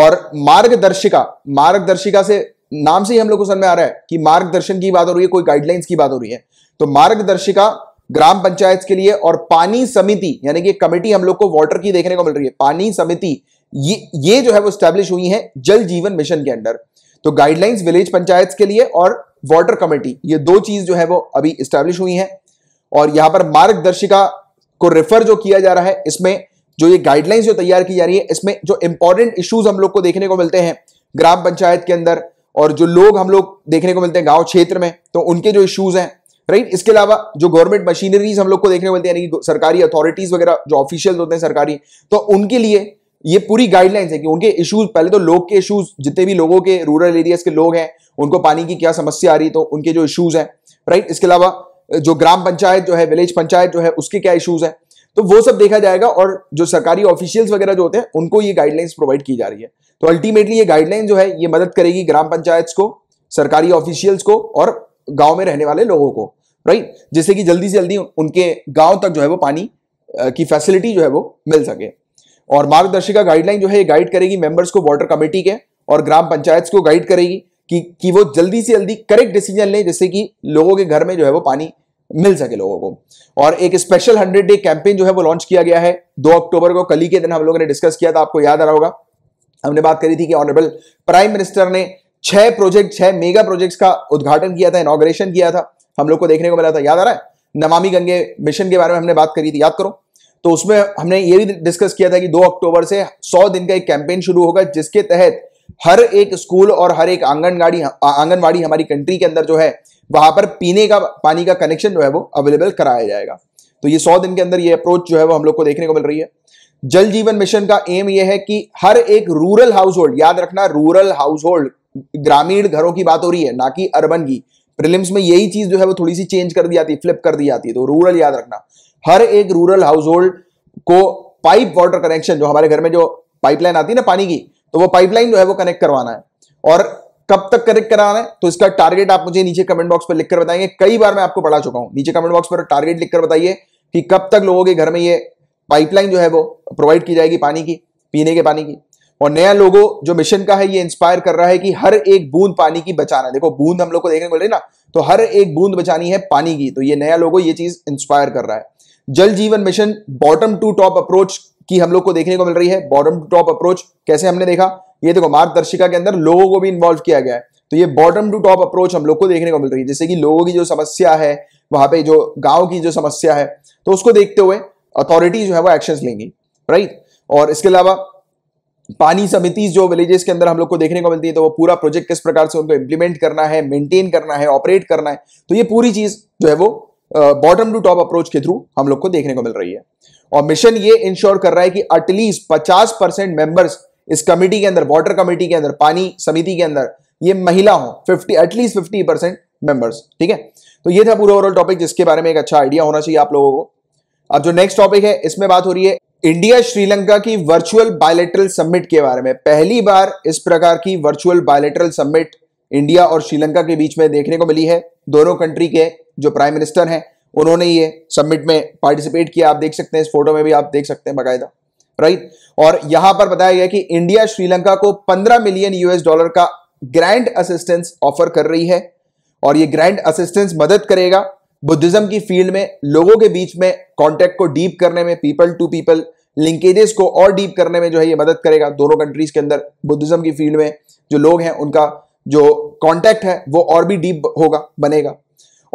और मार्गदर्शिका मार्गदर्शिका से नाम से ही हम लोग को समझ में आ रहा है कि मार्गदर्शन की बात हो रही है कोई गाइडलाइंस की बात हो रही है तो मार्गदर्शिका ग्राम पंचायत के लिए और पानी समिति यानी कि कमेटी हम लोग को वाटर की देखने को मिल रही है पानी समिति ये ये जो है वो स्टैब्लिश हुई है जल जीवन मिशन के अंडर तो गाइडलाइंस विलेज पंचायत के लिए और वाटर कमेटी ये दो चीज जो है वो अभी स्टैब्लिश हुई है और यहां पर मार्गदर्शिका को रेफर जो किया जा रहा है इसमें जो ये गाइडलाइंस जो तैयार की जा रही है इसमें जो इंपॉर्टेंट इश्यूज हम लोग को देखने को मिलते हैं ग्राम पंचायत के अंदर और जो लोग हम लोग देखने को मिलते हैं गांव क्षेत्र में तो उनके जो इश्यूज हैं राइट इसके अलावा जो गवर्नमेंट मशीनरीज हम लोग को देखने को मिलती है यानी कि सरकारी अथॉरिटीज वगैरह जो ऑफिशियल होते हैं सरकारी तो उनके लिए ये पूरी गाइडलाइंस है कि उनके इश्यूज पहले तो लोग के इश्यूज जितने भी लोगों के रूरल एरियाज के लोग हैं उनको पानी की क्या समस्या आ रही तो उनके जो इश्यूज हैं राइट इसके अलावा जो ग्राम पंचायत जो है विलेज पंचायत जो है उसके क्या इश्यूज हैं तो वो सब देखा जाएगा और जो सरकारी ऑफिशियल्स वगैरह जो होते हैं उनको ये गाइडलाइंस प्रोवाइड की जा रही है तो अल्टीमेटली ये गाइडलाइन जो है ये मदद करेगी ग्राम पंचायत को सरकारी ऑफिशियल्स को और गांव में रहने वाले लोगों को राइट जिससे कि जल्दी से जल्दी उनके गांव तक जो है वो पानी की फैसिलिटी जो है वो मिल सके और मार्गदर्शिका गाइडलाइन जो है ये गाइड करेगी मेंबर्स को वाटर कमेटी के और ग्राम पंचायत को गाइड करेगी कि कि वो जल्दी से जल्दी करेक्ट डिसीजन लें जिससे कि लोगों के घर में जो है वो पानी मिल सके लोगों को और एक स्पेशल हंड्रेड डे कैंपेन जो है वो लॉन्च किया गया है दो अक्टूबर को कली के दिन हम लोगों ने डिस्कस किया था आपको याद आ रहा होगा हमने बात करी थी कि ऑनरेबल प्राइम मिनिस्टर ने छह प्रोजेक्ट छह मेगा प्रोजेक्ट्स का उद्घाटन किया था इनोग्रेशन किया था हम लोग को देखने को मिला था याद आ रहा है नमामि गंगे मिशन के बारे में हमने बात करी थी याद करो तो उसमें हमने ये भी डिस्कस किया था कि 2 अक्टूबर से 100 दिन का एक कैंपेन शुरू होगा जिसके तहत हर एक स्कूल और हर एक आंगनवाड़ी आंगनवाड़ी हमारी कंट्री के अंदर जो है वहां पर पीने का पानी का कनेक्शन जो है वो अवेलेबल कराया जाएगा तो ये सौ दिन के अंदर ये अप्रोच जो है वो हम लोग को देखने को मिल रही है जल जीवन मिशन का एम यह है कि हर एक रूरल हाउस होल्ड याद रखना रूरल हाउस होल्ड ग्रामीण घरों की बात हो रही है ना कि अर्बन की प्रिलिम्स में यही चीज जो है वो थोड़ी सी चेंज कर दी जाती है फ्लिप कर दी जाती है तो रूरल याद रखना हर एक रूरल हाउस होल्ड को पाइप वाटर कनेक्शन जो हमारे घर में जो पाइपलाइन आती है ना पानी की तो वो पाइपलाइन जो है वो कनेक्ट करवाना है और कब तक कनेक्ट कराना है तो इसका टारगेट आप मुझे नीचे कमेंट बॉक्स पर लिखकर बताएंगे कई बार मैं आपको पढ़ा चुका हूं नीचे कमेंट बॉक्स पर टारगेट लिखकर बताइए कि कब तक लोगों के घर में ये पाइपलाइन जो है वो प्रोवाइड की जाएगी पानी की पीने के पानी की और नया लोगो जो मिशन का है ये इंस्पायर कर रहा है कि हर एक बूंद पानी की बचाना देखो बूंद हम लोग को देखने को मिले ना तो हर एक बूंद बचानी है पानी की तो ये नया लोगो ये चीज इंस्पायर कर रहा है Jal Jeevan mission bottom to top approach की हम लोग को देखने को मिल रही है बॉटम टू टॉप अप्रोच कैसे हमने देखा ये देखो मार्गदर्शिका के अंदर लोगों को भी इन्वॉल्व किया गया है तो ये बॉटम टू टॉप अप्रोच हम लोग को देखने को मिल रही है जैसे कि लोगों की जो समस्या है वहां पे जो गांव की जो समस्या है तो उसको देखते हुए अथॉरिटी जो है वो एक्शन लेंगी राइट और इसके अलावा पानी समिति जो विलेजेस के अंदर हम लोग को देखने को मिलती है तो वो पूरा प्रोजेक्ट किस प्रकार से उनको इम्प्लीमेंट करना है मेंटेन करना है ऑपरेट करना है तो ये पूरी चीज जो है वो बॉटम टू टॉप अप्रोच के थ्रू हम लोग को देखने को मिल रही है और मिशन ये इंश्योर कर रहा है कि एटलीस्ट पचास परसेंट मेंबर्स इस कमेटी के अंदर वॉटर कमेटी के अंदर पानी समिति के अंदर ये महिला हो fifty at least fifty percent members ठीक है तो ये था पूरा ओवरऑल टॉपिक जिसके बारे में एक अच्छा आइडिया होना चाहिए आप लोगों को अब जो नेक्स्ट टॉपिक है इसमें बात हो रही है इंडिया श्रीलंका की वर्चुअल बायलेटरल समिट के बारे में पहली बार इस प्रकार की वर्चुअल बायलेटरल समिट इंडिया और श्रीलंका के बीच में देखने को मिली है दोनों कंट्री के जो प्राइम मिनिस्टर हैं उन्होंने ये समिट में पार्टिसिपेट किया आप देख सकते हैं इस फोटो में भी आप देख सकते हैं बाकायदा राइट और यहां पर बताया गया कि इंडिया श्रीलंका को 15 मिलियन यूएस डॉलर का ग्रैंड असिस्टेंस ऑफर कर रही है और ये ग्रैंड असिस्टेंस मदद करेगा बुद्धिज्म की फील्ड में लोगों के बीच में कॉन्टेक्ट को डीप करने में पीपल टू पीपल लिंकेजेस को और डीप करने में जो है ये मदद करेगा दोनों कंट्रीज के अंदर बुद्धिज्म की फील्ड में जो लोग हैं उनका जो कॉन्टैक्ट है वो और भी डीप होगा बनेगा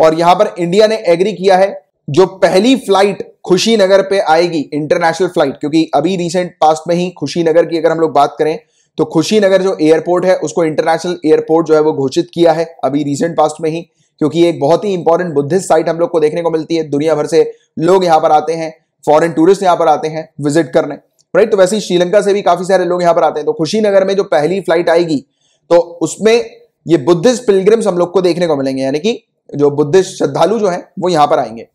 और यहां पर इंडिया ने एग्री किया है जो पहली फ्लाइट खुशीनगर पे आएगी इंटरनेशनल फ्लाइट क्योंकि अभी रिसेंट पास्ट में ही खुशीनगर की अगर हम लोग बात करें तो खुशीनगर जो एयरपोर्ट है उसको इंटरनेशनल एयरपोर्ट जो है वो घोषित किया है अभी रिसेंट पास्ट में ही क्योंकि एक बहुत ही इंपॉर्टेंट बुद्धिस्ट साइट हम लोग को देखने को मिलती है दुनिया भर से लोग यहाँ पर आते हैं फॉरेन टूरिस्ट यहाँ पर आते हैं विजिट करने राइट तो वैसे ही श्रीलंका से भी काफी सारे लोग यहाँ पर आते हैं तो खुशीनगर में जो पहली फ्लाइट आएगी तो उसमें ये बुद्धिस्ट पिलग्रिम्स हम लोग को देखने को मिलेंगे यानी कि जो बुद्धिस्ट श्रद्धालु जो है वो यहाँ पर आएंगे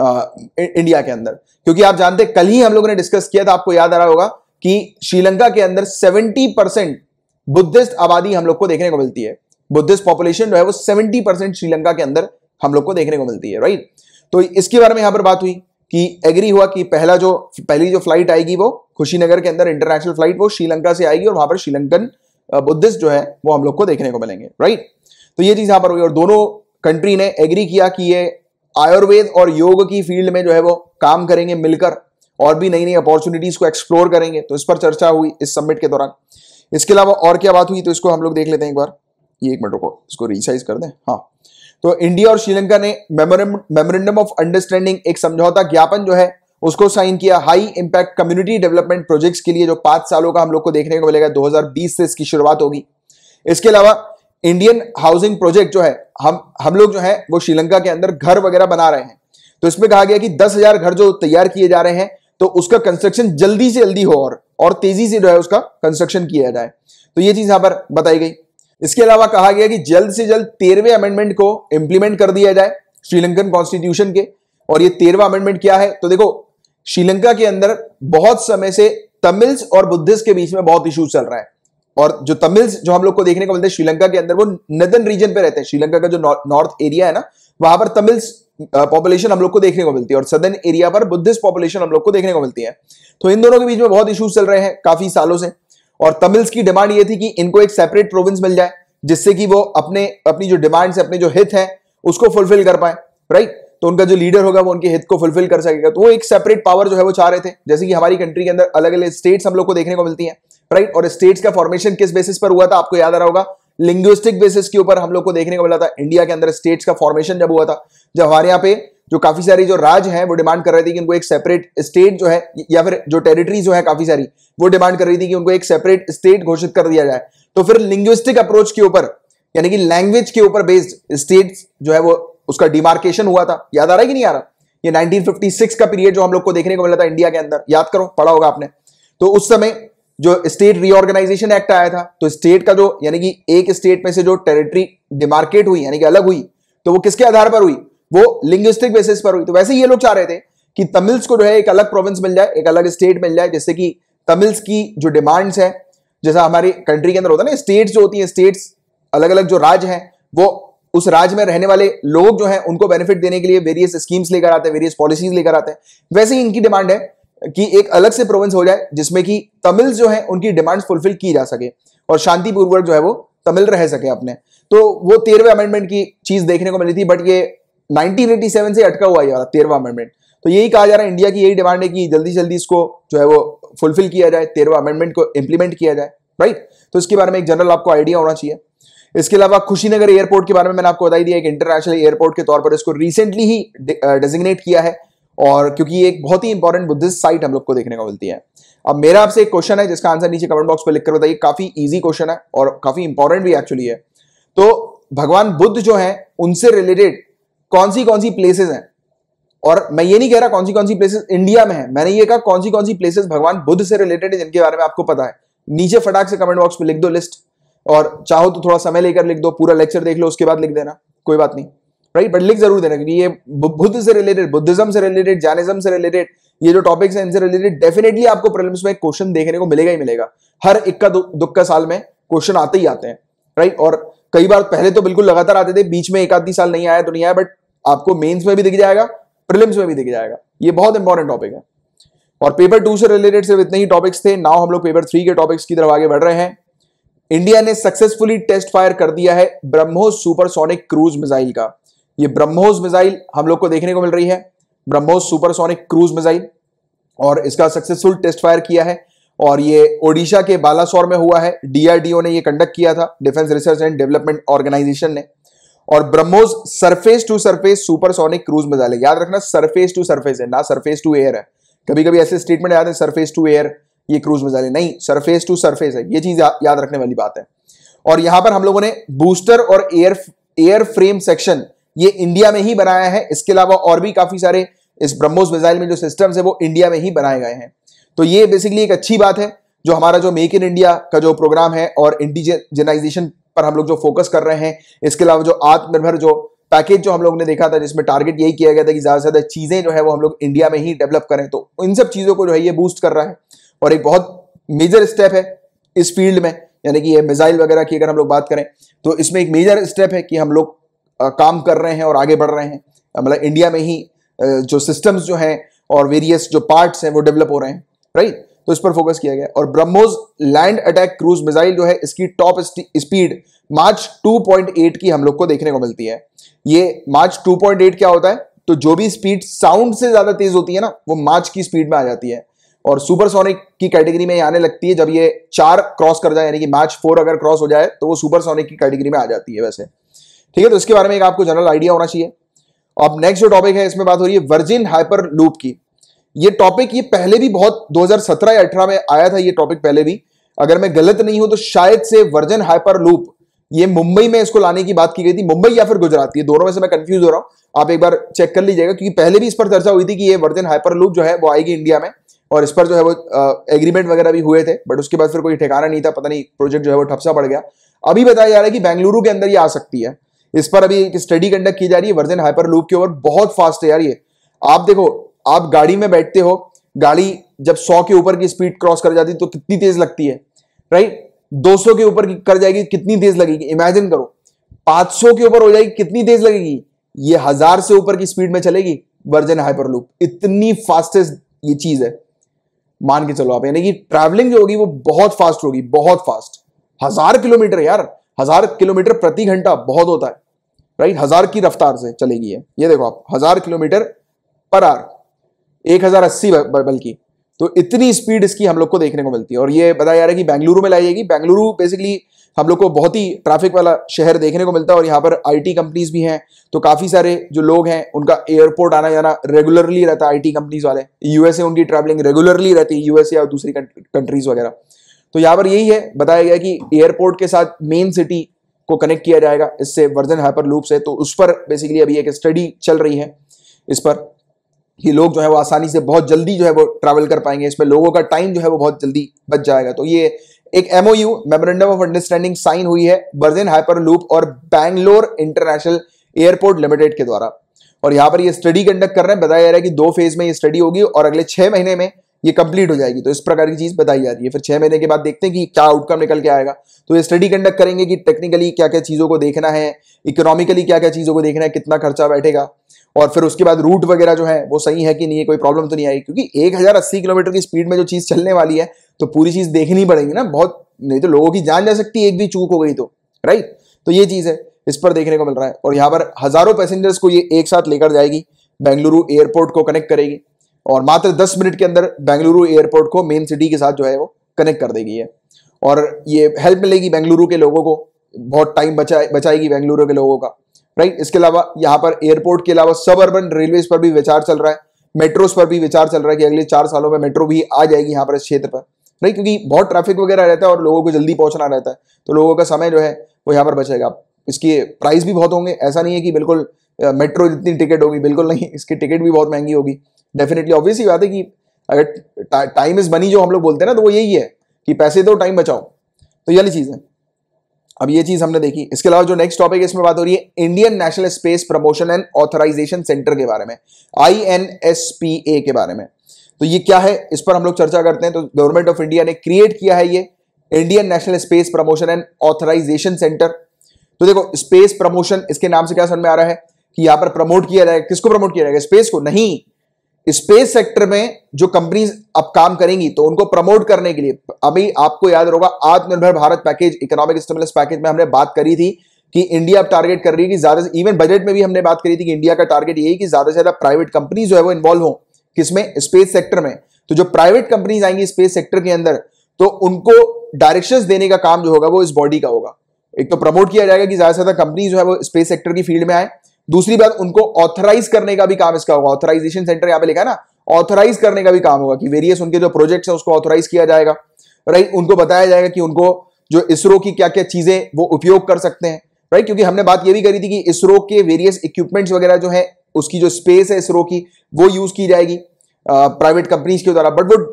आ, इंडिया के अंदर क्योंकि आप जानते कल ही हम लोगों ने डिस्कस किया था आपको याद आ रहा होगा कि श्रीलंका के अंदर 70 परसेंट बुद्धिस्ट आबादी हम लोग को देखने को मिलती है बुद्धिस्ट पॉपुलेशन जो है वो सेवेंटी परसेंट श्रीलंका के अंदर हम लोग को देखने को मिलती है राइट तो इसके बारे में यहां पर बात हुई कि एग्री हुआ कि पहला जो पहली जो फ्लाइट आएगी वो कुशीनगर के अंदर इंटरनेशनल फ्लाइट वो श्रीलंका से आएगी और वहां पर श्रीलंकन बुद्धिस्ट जो है वो हम लोग को देखने को मिलेंगे राइट तो ये चीज यहां पर हुई और दोनों कंट्री ने एग्री किया कि ये आयुर्वेद और योग की फील्ड में जो है वो काम करेंगे मिलकर और भी नई नई अपॉर्चुनिटीज को एक्सप्लोर करेंगे तो इस पर चर्चा हुई इस समिट के दौरान इसके अलावा और क्या बात हुई तो इसको हम लोग देख लेते हैं एक बार ये एक मिनट रुको इसको रिसाइज कर दें हाँ तो इंडिया और श्रीलंका ने मेमोरेंडम ऑफ अंडरस्टैंडिंग एक समझौता ज्ञापन जो है उसको साइन किया high impact community development projects के लिए जो पांच सालों का हम लोग को देखने को मिलेगा 2020 से इसकी शुरुआत होगी इसके अलावा इंडियन हाउसिंग प्रोजेक्ट जो है हम हम लोग जो है वो श्रीलंका के अंदर घर वगैरह बना रहे हैं तो इसमें कहा गया कि दस घर जो तैयार किए जा रहे हैं तो उसका कंस्ट्रक्शन जल्दी से जल्दी हो और, और तेजी से जो है उसका कंस्ट्रक्शन किया जाए तो ये चीज यहां पर बताई गई इसके अलावा कहा गया कि जल्द से जल्द तेरहवें अमेंडमेंट को इंप्लीमेंट कर दिया जाए श्रीलंकन कॉन्स्टिट्यूशन के और ये तेरहवा अमेंडमेंट क्या है तो देखो श्रीलंका के अंदर बहुत समय से तमिल्स और बुद्धिस्ट के बीच में बहुत इश्यूज चल रहा है और जो तमिल्स जो हम लोग को देखने को मिलते हैं श्रीलंका के अंदर वो नदन रीजन पे रहते हैं श्रीलंका का जो नॉर्थ एरिया है ना वहां पर तमिल्स पॉपुलेशन हम लोग को देखने को मिलती है और सदर्न एरिया पर बुद्धिस्ट पॉपुलेशन हम लोग को देखने को मिलती है तो इन दोनों के बीच में बहुत इश्यूज चल रहे हैं काफी सालों से और तमिल्स की डिमांड ये थी कि इनको एक सेपरेट प्रोविंस मिल जाए जिससे कि वो अपने अपनी जो डिमांड्स अपने जो हित है उसको फुलफिल कर पाए राइट तो उनका जो लीडर होगा वो उनके हित को फुलफिल कर सकेगा तो वो एक सेपरेट पावर जो है वो चाह रहे थे जैसे कि हमारी कंट्री के अंदर अलग अलग स्टेट्स हम लोग को देखने को मिलती है राइट और स्टेट्स का फॉर्मेशन किस बेसिस पर हुआ था आपको याद आ रहा होगा लिंग्विस्टिक बेसिस के ऊपर हम लोग को देखने को मिला था इंडिया के अंदर स्टेट्स का फॉर्मेशन जब हुआ था जब हमारे यहाँ पे जो काफी सारी जो राज हैं वो डिमांड कर रहे थे कि उनको एक सेपरेट स्टेट जो है या फिर जो टेरिटरीज जो है काफी सारी वो डिमांड कर रही थी कि उनको एक सेपरेट स्टेट घोषित कर दिया जाए तो फिर लिंग्विस्टिक अप्रोच के ऊपर यानी कि लैंग्वेज के ऊपर बेस्ड स्टेट जो है वो उसका डिमार्केशन हुआ था याद आ रहा है कि नहीं आ रहा ये 1956 का पीरियड जो हम लोग को देखने को मिला था इंडिया के अंदर याद करो पढ़ा होगा आपने तो उस समय जो स्टेट रीऑर्गेनाइजेशन एक्ट आया था तो स्टेट का जो यानी कि एक स्टेट में से जो टेरिटरी डिमार्केट हुई यानी कि अलग हुई तो वो किसके आधार पर हुई वो लिंग्विस्टिक बेसिस पर हुई तो वैसे ये लोग चाह रहे थे कि तमिल्स को जो है एक अलग प्रोविंस मिल जाए एक अलग स्टेट मिल जाए जिससे कि तमिल्स की जो डिमांड्स है जैसा हमारी कंट्री के अंदर होता है ना स्टेट्स जो होती हैं स्टेट्स अलग अलग जो राज्य हैं वो उस राज्य में रहने वाले लोग जो हैं उनको बेनिफिट देने के लिए वेरियस स्कीम्स लेकर आते हैं वेरियस पॉलिसीज लेकर आते हैं वैसे ही इनकी डिमांड है कि एक अलग से प्रोविंस हो जाए जिसमें कि तमिल्स जो है उनकी डिमांड फुलफिल की जा सके और शांतिपूर्वक जो है वो तमिल रह सके अपने तो वो तेरहवें अमेंडमेंट की चीज देखने को मिली थी बट ये 1987 से अटका हुआ ये तेरवा अमेंडमेंट तो यही कहा जा रहा है इंडिया की यही डिमांड है कि जल्दी जल्दी इसको जो है वो फुलफिल किया जाए तेरवा अमेंडमेंट को इंप्लीमेंट किया जाए राइट तो इसके बारे में एक जनरल आपको आइडिया होना चाहिए इसके अलावा कुशीनगर एयरपोर्ट के बारे में मैंने आपको बताई दिया एक इंटरनेशनल एयरपोर्ट के तौर पर इसको रिसेंटली ही डेजिग्नेट किया है और क्योंकि ये एक बहुत ही इंपॉर्टेंट बुद्धिस्ट साइट हम लोग को देखने को मिलती है अब मेरा आपसे एक क्वेश्चन है जिसका आंसर नीचे कमेंट बॉक्स पर लिखकर बताइए काफी ईजी क्वेश्चन है और काफी इंपॉर्टेंट भी एक्चुअली है तो भगवान बुद्ध जो है उनसे रिलेटेड कौन सी कौन सी प्लेसेस हैं और मैं ये नहीं कह रहा कौन सी कौन सी प्लेसेस इंडिया में है मैंने ये कहा कौन सी कौन सी प्लेसेस भगवान बुद्ध से रिलेटेड है जिनके बारे में आपको पता है नीचे फटाक से कमेंट बॉक्स में लिख दो लिस्ट और चाहो तो थोड़ा समय लेकर लिख दो पूरा लेक्चर देख लो उसके बाद लिख देना कोई बात नहीं राइट बट लिख जरूर देना क्योंकि ये बुद्ध से रिलेटेड बुद्धिज्म से रिलेटेड जैनिज्म से रिलेटेड ये जो टॉपिक्स हैं इनसे रिलेटेड डेफिनेटली आपको प्रिलिम्स में क्वेश्चन देखने को मिलेगा ही मिलेगा हर इक्का दुक्का साल में क्वेश्चन आते ही आते हैं राइट और कई बार पहले तो बिल्कुल लगातार आते थे बीच में एक आधी साल नहीं आया तो नहीं आया बट आपको मेंस में भी दिख जाएगा प्रिलिम्स में भी दिख जाएगा ये बहुत इंपॉर्टेंट टॉपिक है और पेपर टू से रिलेटेड सिर्फ इतने ही टॉपिक्स थे नाउ हम लोग पेपर थ्री के टॉपिक्स की तरफ आगे बढ़ रहे हैं इंडिया ने सक्सेसफुली टेस्ट फायर कर दिया है ब्रह्मोस सुपरसोनिक क्रूज मिसाइल का ये ब्रह्मोस मिसाइल हम लोग को देखने को मिल रही है ब्रह्मोस सुपरसोनिक क्रूज मिसाइल और इसका सक्सेसफुल टेस्ट फायर किया है और ये ओडिशा के बालासोर में हुआ है डीआरडीओ ने ये कंडक्ट किया था defence research and development organisation ने और BrahMos surface to surface supersonic cruise missile है याद रखना सरफेस टू सरफेस है ना सरफेस टू एयर है कभी कभी ऐसे स्टेटमेंट याद है सरफेस टू एयर ये क्रूज मिसाइल है नहीं सरफेस टू सरफेस है ये चीज याद रखने वाली बात है और यहां पर हम लोगों ने बूस्टर और एयर एयर फ्रेम सेक्शन ये इंडिया में ही बनाया है इसके अलावा और भी काफी सारे इस ब्रह्मोस मिसाइल में जो सिस्टम है वो इंडिया में ही बनाए गए हैं तो ये बेसिकली एक अच्छी बात है जो हमारा जो मेक इन इंडिया का जो प्रोग्राम है और इंडिजनाइजेशन पर हम लोग जो फोकस कर रहे हैं इसके अलावा जो आत्मनिर्भर जो पैकेज जो हम लोग ने देखा था जिसमें टारगेट यही किया गया था कि ज़्यादा से ज़्यादा चीज़ें जो है वो हम लोग इंडिया में ही डेवलप करें तो इन सब चीज़ों को जो है ये बूस्ट कर रहा है और एक बहुत मेजर स्टेप है इस फील्ड में यानी कि ये मिसाइल वगैरह की अगर हम लोग बात करें तो इसमें एक मेजर स्टेप है कि हम लोग काम कर रहे हैं और आगे बढ़ रहे हैं मतलब इंडिया में ही जो सिस्टम्स जो हैं और वेरियस जो पार्ट्स हैं वो डेवलप हो रहे हैं राइट तो इस पर फोकस किया गया और BrahMos land attack cruise missile जो है इसकी टॉप स्पीड मार्च 2.8 की हम लोग को देखने को मिलती है ये मार्च 2.8 क्या होता है तो जो भी स्पीड साउंड से ज्यादा तेज होती है ना वो मार्च की स्पीड में आ जाती है और सुपरसोनिक की कैटेगरी में आने लगती है जब ये चार क्रॉस कर जाए यानी कि मार्च फोर अगर क्रॉस हो जाए तो वो सुपरसोनिक की कैटेगरी में आ जाती है वैसे ठीक है तो इसके बारे में एक आपको जनरल आइडिया होना चाहिए अब नेक्स्ट जो टॉपिक है इसमें बात हो रही है वर्जिन हाइपर लूप की ये टॉपिक ये पहले भी बहुत 2017 या 18 में आया था ये टॉपिक पहले भी अगर मैं गलत नहीं हूं तो शायद से वर्जन हाइपर लूप ये मुंबई में इसको लाने की बात की गई थी मुंबई या फिर गुजरात ये दोनों में से मैं कंफ्यूज हो रहा हूं आप एक बार चेक कर लीजिएगा क्योंकि पहले भी इस पर चर्चा हुई थी कि ये वर्जन हाइपर लूप जो है वो आएगी इंडिया में और इस पर जो है वो एग्रीमेंट वगैरह भी हुए थे बट उसके बाद फिर कोई ठिकाना नहीं था पता नहीं प्रोजेक्ट जो है वो ठपसा पड़ गया अभी बताया जा रहा है कि बेंगलुरु के अंदर ये आ सकती है इस पर अभी एक स्टडी कंडक्ट की जा रही है वर्जन हाइपर लूप के ऊपर बहुत फास्ट है यार ये आप देखो आप गाड़ी में बैठते हो गाड़ी जब 100 के ऊपर की स्पीड क्रॉस कर जाती है तो कितनी तेज लगती है राइट 200 के ऊपर की कर जाएगी कितनी तेज लगेगी इमेजिन करो 500 के ऊपर हो जाएगी कितनी तेज लगेगी ये हजार से ऊपर की स्पीड में चलेगी वर्जन हाइपरलूप इतनी फास्टेस्ट ये चीज है मान के चलो आप यानी कि ट्रैवलिंग जो होगी वो बहुत फास्ट होगी बहुत फास्ट हजार किलोमीटर यार हजार किलोमीटर प्रति घंटा बहुत होता है राइट हजार की रफ्तार से चलेगी है ये देखो आप हजार किलोमीटर पर आर एक हजार अस्सी बल्कि तो इतनी स्पीड इसकी हम लोग को देखने को मिलती है और ये बताया जा रहा है कि बेंगलुरु में लाई जाएगी बेंगलुरु बेसिकली हम लोग को बहुत ही ट्रैफिक वाला शहर देखने को मिलता है और यहाँ पर आईटी कंपनीज भी हैं तो काफ़ी सारे जो लोग हैं उनका एयरपोर्ट आना जाना रेगुलरली रहता है आईटी कंपनीज वाले यूएसए उनकी ट्रैवलिंग रेगुलरली रहती है यूएसए और दूसरी कंट्रीज वगैरह तो यहाँ पर यही है बताया गया कि एयरपोर्ट के साथ मेन सिटी को कनेक्ट किया जाएगा इससे वर्जन हाइपर लूप से तो उस पर बेसिकली अभी एक स्टडी चल रही है इस पर कि लोग जो है वो आसानी से बहुत जल्दी जो है वो ट्रैवल कर पाएंगे इसमें लोगों का टाइम जो है वो बहुत जल्दी बच जाएगा तो ये एक MOU memorandum of understanding sign हुई है बर्जिन हाइपर लूप और बैंगलोर इंटरनेशनल एयरपोर्ट लिमिटेड के द्वारा और यहाँ पर ये स्टडी कंडक्ट कर रहे हैं बताया जा रहा है कि दो फेज में ये स्टडी होगी और अगले छह महीने में ये कंप्लीट हो जाएगी तो इस प्रकार की चीज़ बताई जा रही है फिर छह महीने के बाद देखते हैं कि क्या आउटकम निकल के आएगा तो ये स्टडी कंडक्ट करेंगे कि टेक्निकली क्या क्या चीज़ों को देखना है इकोनॉमिकली क्या क्या चीज़ों को देखना है कितना खर्चा बैठेगा और फिर उसके बाद रूट वगैरह जो है वो सही है कि नहीं है कोई प्रॉब्लम तो नहीं आएगी क्योंकि एक हज़ार अस्सी किलोमीटर की स्पीड में जो चीज़ चलने वाली है तो पूरी चीज़ देखनी पड़ेगी ना बहुत नहीं तो लोगों की जान जा सकती है एक भी चूक हो गई तो राइट तो ये चीज़ है इस पर देखने को मिल रहा है और यहाँ पर हज़ारों पैसेंजर्स को ये एक साथ लेकर जाएगी बेंगलुरु एयरपोर्ट को कनेक्ट करेगी और मात्र 10 मिनट के अंदर बेंगलुरु एयरपोर्ट को मेन सिटी के साथ जो है वो कनेक्ट कर देगी है और ये हेल्प मिलेगी बेंगलुरु के लोगों को बहुत टाइम बचा बचाएगी बेंगलुरु के लोगों का राइट इसके अलावा यहाँ पर एयरपोर्ट के अलावा सब अर्बन रेलवेज पर भी विचार चल रहा है मेट्रोस पर भी विचार चल रहा है कि अगले चार सालों में मेट्रो भी आ जाएगी यहाँ पर इस क्षेत्र पर राइट क्योंकि बहुत ट्रैफिक वगैरह रहता है और लोगों को जल्दी पहुँचना रहता है तो लोगों का समय जो है वो यहाँ पर बचेगा इसके प्राइस भी बहुत होंगे ऐसा नहीं है कि बिल्कुल मेट्रो जितनी टिकट होगी बिल्कुल नहीं इसकी टिकट भी बहुत महंगी होगी डेफिनेटली ऑब्वियसली बात है कि अगर टाइम इज मनी जो हम लोग बोलते हैं ना तो वो यही है कि पैसे दो टाइम बचाओ तो ये चीज़ है अब ये चीज़ हमने देखी इसके अलावा जो नेक्स्ट टॉपिक इसमें बात हो रही है Indian national space promotion and authorisation centre के बारे में आई के बारे में तो ये क्या है इस पर हम लोग चर्चा करते हैं तो गवर्नमेंट ऑफ इंडिया ने क्रिएट किया है ये Indian national space promotion and authorisation centre तो देखो स्पेस प्रमोशन इसके नाम से क्या समझ में आ रहा है कि यहां पर प्रमोट किया जाएगा किसको प्रमोट किया जाएगा स्पेस को नहीं स्पेस सेक्टर में जो कंपनीज अब काम करेंगी तो उनको प्रमोट करने के लिए अभी आपको याद होगा Atmanirbhar Bharat package economic stimulus package में हमने बात करी थी कि इंडिया अब टारगेट कर रही है कि ज्यादा इवन बजट में भी हमने बात करी थी कि इंडिया का टारगेट यही कि ज्यादा से ज्यादा प्राइवेट कंपनीज जो है वो इन्वॉल्व हो किसमें स्पेस सेक्टर में तो जो प्राइवेट कंपनीज आएंगी स्पेस सेक्टर के अंदर तो उनको डायरेक्शन देने का काम जो होगा वो इस बॉडी का होगा एक तो प्रमोट किया जाएगा कि ज्यादा से ज्यादा कंपनीज जो है वो स्पेस सेक्टर की फील्ड में आए दूसरी बात उनको ऑथराइज करने का भी काम इसका होगा ऑथराइजेशन सेंटर यहाँ पे लिखा है ना ऑथराइज करने का भी काम होगा कि वेरियस उनके जो प्रोजेक्ट है उसको ऑथराइज किया जाएगा राइट उनको बताया जाएगा कि उनको जो इसरो की क्या क्या चीजें वो उपयोग कर सकते हैं राइट क्योंकि हमने बात ये भी करी थी कि इसरो के वेरियस इक्विपमेंट्स वगैरह जो है उसकी जो स्पेस है इसरो की वो यूज की जाएगी प्राइवेट कंपनीज के द्वारा बट वो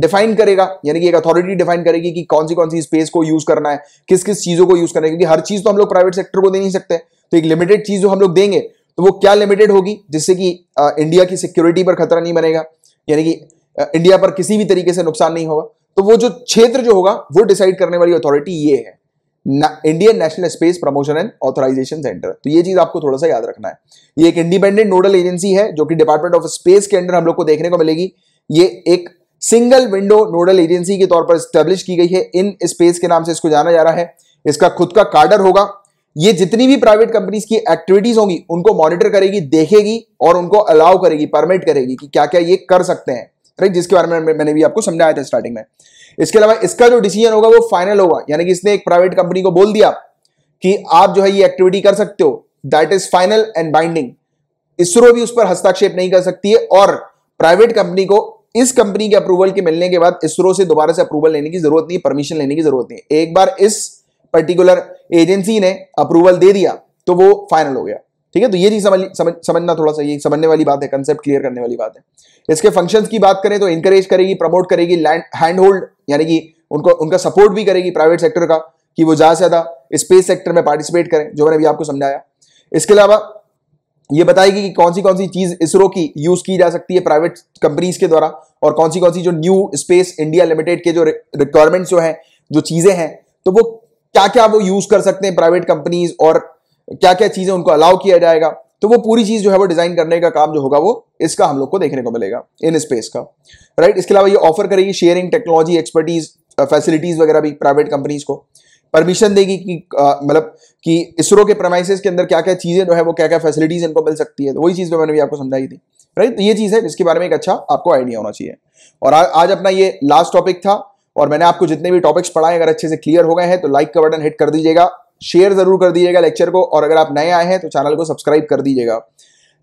डिफाइन करेगा यानी कि एक अथॉरिटी डिफाइन करेगी कि कौन सी कौन सी स्पेस को यूज करना है किस किस चीजों को यूज करना है क्योंकि हर चीज तो हम लोग प्राइवेट सेक्टर को दे नहीं सकते तो एक लिमिटेड चीज जो हम लोग देंगे तो वो क्या लिमिटेड होगी जिससे कि इंडिया की सिक्योरिटी पर खतरा नहीं बनेगा यानी कि इंडिया पर किसी भी तरीके से नुकसान नहीं होगा तो वो जो क्षेत्र जो होगा वो डिसाइड करने वाली अथॉरिटी ये है Indian national space promotion and authorisation centre तो ये चीज आपको थोड़ा सा याद रखना है ये एक इंडिपेंडेंट नोडल एजेंसी है जो कि डिपार्टमेंट ऑफ स्पेस के अंडर हम लोग को देखने को मिलेगी ये एक सिंगल विंडो नोडल एजेंसी के तौर पर स्टेब्लिश की गई है इन स्पेस के नाम से इसको जाना जा रहा है इसका खुद का कार्डर होगा ये जितनी भी प्राइवेट कंपनीज की एक्टिविटीज होंगी उनको मॉनिटर करेगी देखेगी और उनको अलाउ करेगी परमिट करेगी कि क्या क्या ये कर सकते हैं राइट जिसके बारे में मैंने भी आपको समझाया था स्टार्टिंग में इसके अलावा इसका जो डिसीजन होगा वो फाइनल होगा यानी कि इसने एक प्राइवेट कंपनी को बोल दिया कि आप जो है ये एक्टिविटी कर सकते हो that is final and binding ISRO भी उस पर हस्ताक्षेप नहीं कर सकती है और प्राइवेट कंपनी को इस कंपनी के अप्रूवल के मिलने के बाद इसरो से दोबारा से अप्रूवल लेने की जरूरत नहीं परमिशन लेने की जरूरत नहीं एक बार इस पर्टिकुलर एजेंसी ने अप्रूवल दे दिया तो वो फाइनल हो गया ठीक है तो ये चीज समझ, समझना थोड़ा सा ये समझने वाली बात है कंसेप्ट क्लियर करने वाली बात है इसके फंक्शन की बात करें तो इंकरेज करेगी प्रमोट करेगी लैंड हैंड होल्ड यानी कि उनको उनका सपोर्ट भी करेगी प्राइवेट सेक्टर का कि वो ज़्यादा से ज़्यादा स्पेस सेक्टर में पार्टिसिपेट करें जो मैंने अभी आपको समझाया इसके अलावा ये बताएगी कि कौन सी कौन सी चीज़ इसरो की यूज़ की जा सकती है प्राइवेट कंपनीज के द्वारा और कौन सी कौन सी जो न्यू स्पेस इंडिया लिमिटेड के जो रिक्वायरमेंट्स जो हैं जो चीज़ें हैं तो वो क्या क्या वो यूज कर सकते हैं प्राइवेट कंपनीज और क्या क्या चीजें उनको अलाउ किया जाएगा तो वो पूरी चीज जो है वो डिजाइन करने का काम जो होगा वो इसका हम लोग को देखने को मिलेगा इन स्पेस का राइट right? इसके अलावा ये ऑफर करेगी शेयरिंग टेक्नोलॉजी एक्सपर्टीज फैसिलिटीज वगैरह भी प्राइवेट कंपनीज को परमिशन देगी कि मतलब कि इसरो के प्रमाइसिस के अंदर क्या क्या चीजें जो है वो क्या क्या फैसिलिटीज इनको मिल सकती है तो वही चीज तो मैंने भी आपको समझाई थी राइट right? तो ये चीज है जिसके बारे में एक अच्छा आपको आइडिया होना चाहिए और आ, आज अपना ये लास्ट टॉपिक था और मैंने आपको जितने भी टॉपिक्स पढ़ाए अगर अच्छे से क्लियर हो गए हैं तो लाइक का बटन हिट कर दीजिएगा शेयर जरूर कर दीजिएगा लेक्चर को और अगर आप नए आए हैं तो चैनल को सब्सक्राइब कर दीजिएगा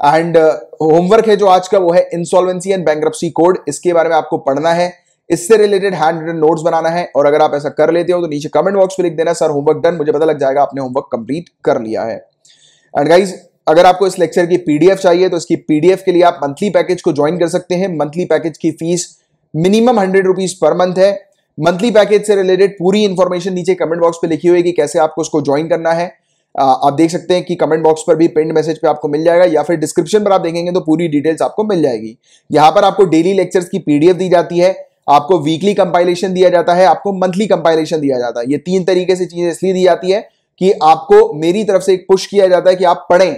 एंड होमवर्क uh, है जो आज का वो है इंसॉल्वेंसी एंड बैंक कोड इसके बारे में आपको पढ़ना है इससे रिलेटेड हैंड रिटन नोट्स बनाना है और अगर आप ऐसा कर लेते हो तो नीचे कमेंट बॉक्स में लिख देना सर होमवर्क डन मुझे पता लग जाएगा आपने होमवर्क कंप्लीट कर लिया है एंड गाइज अगर आपको इस लेक्चर की पीडीएफ चाहिए तो इसकी पीडीएफ के लिए आप मंथली पैकेज को ज्वाइन कर सकते हैं मंथली पैकेज की fees minimum hundred rupees per month है मंथली पैकेज से रिलेटेड पूरी इन्फॉर्मेशन नीचे कमेंट बॉक्स पे लिखी हुई है कि कैसे आपको उसको ज्वाइन करना है आप देख सकते हैं कि कमेंट बॉक्स पर भी पेंड मैसेज पे आपको मिल जाएगा या फिर डिस्क्रिप्शन पर आप देखेंगे तो पूरी डिटेल्स आपको मिल जाएगी यहाँ पर आपको डेली लेक्चर्स की पीडीएफ दी जाती है आपको वीकली कंपाइलेशन दिया जाता है आपको मंथली कंपाइलेशन दिया जाता है ये तीन तरीके से चीजें इसलिए दी जाती है कि आपको मेरी तरफ से एक पुश किया जाता है कि आप पढ़ें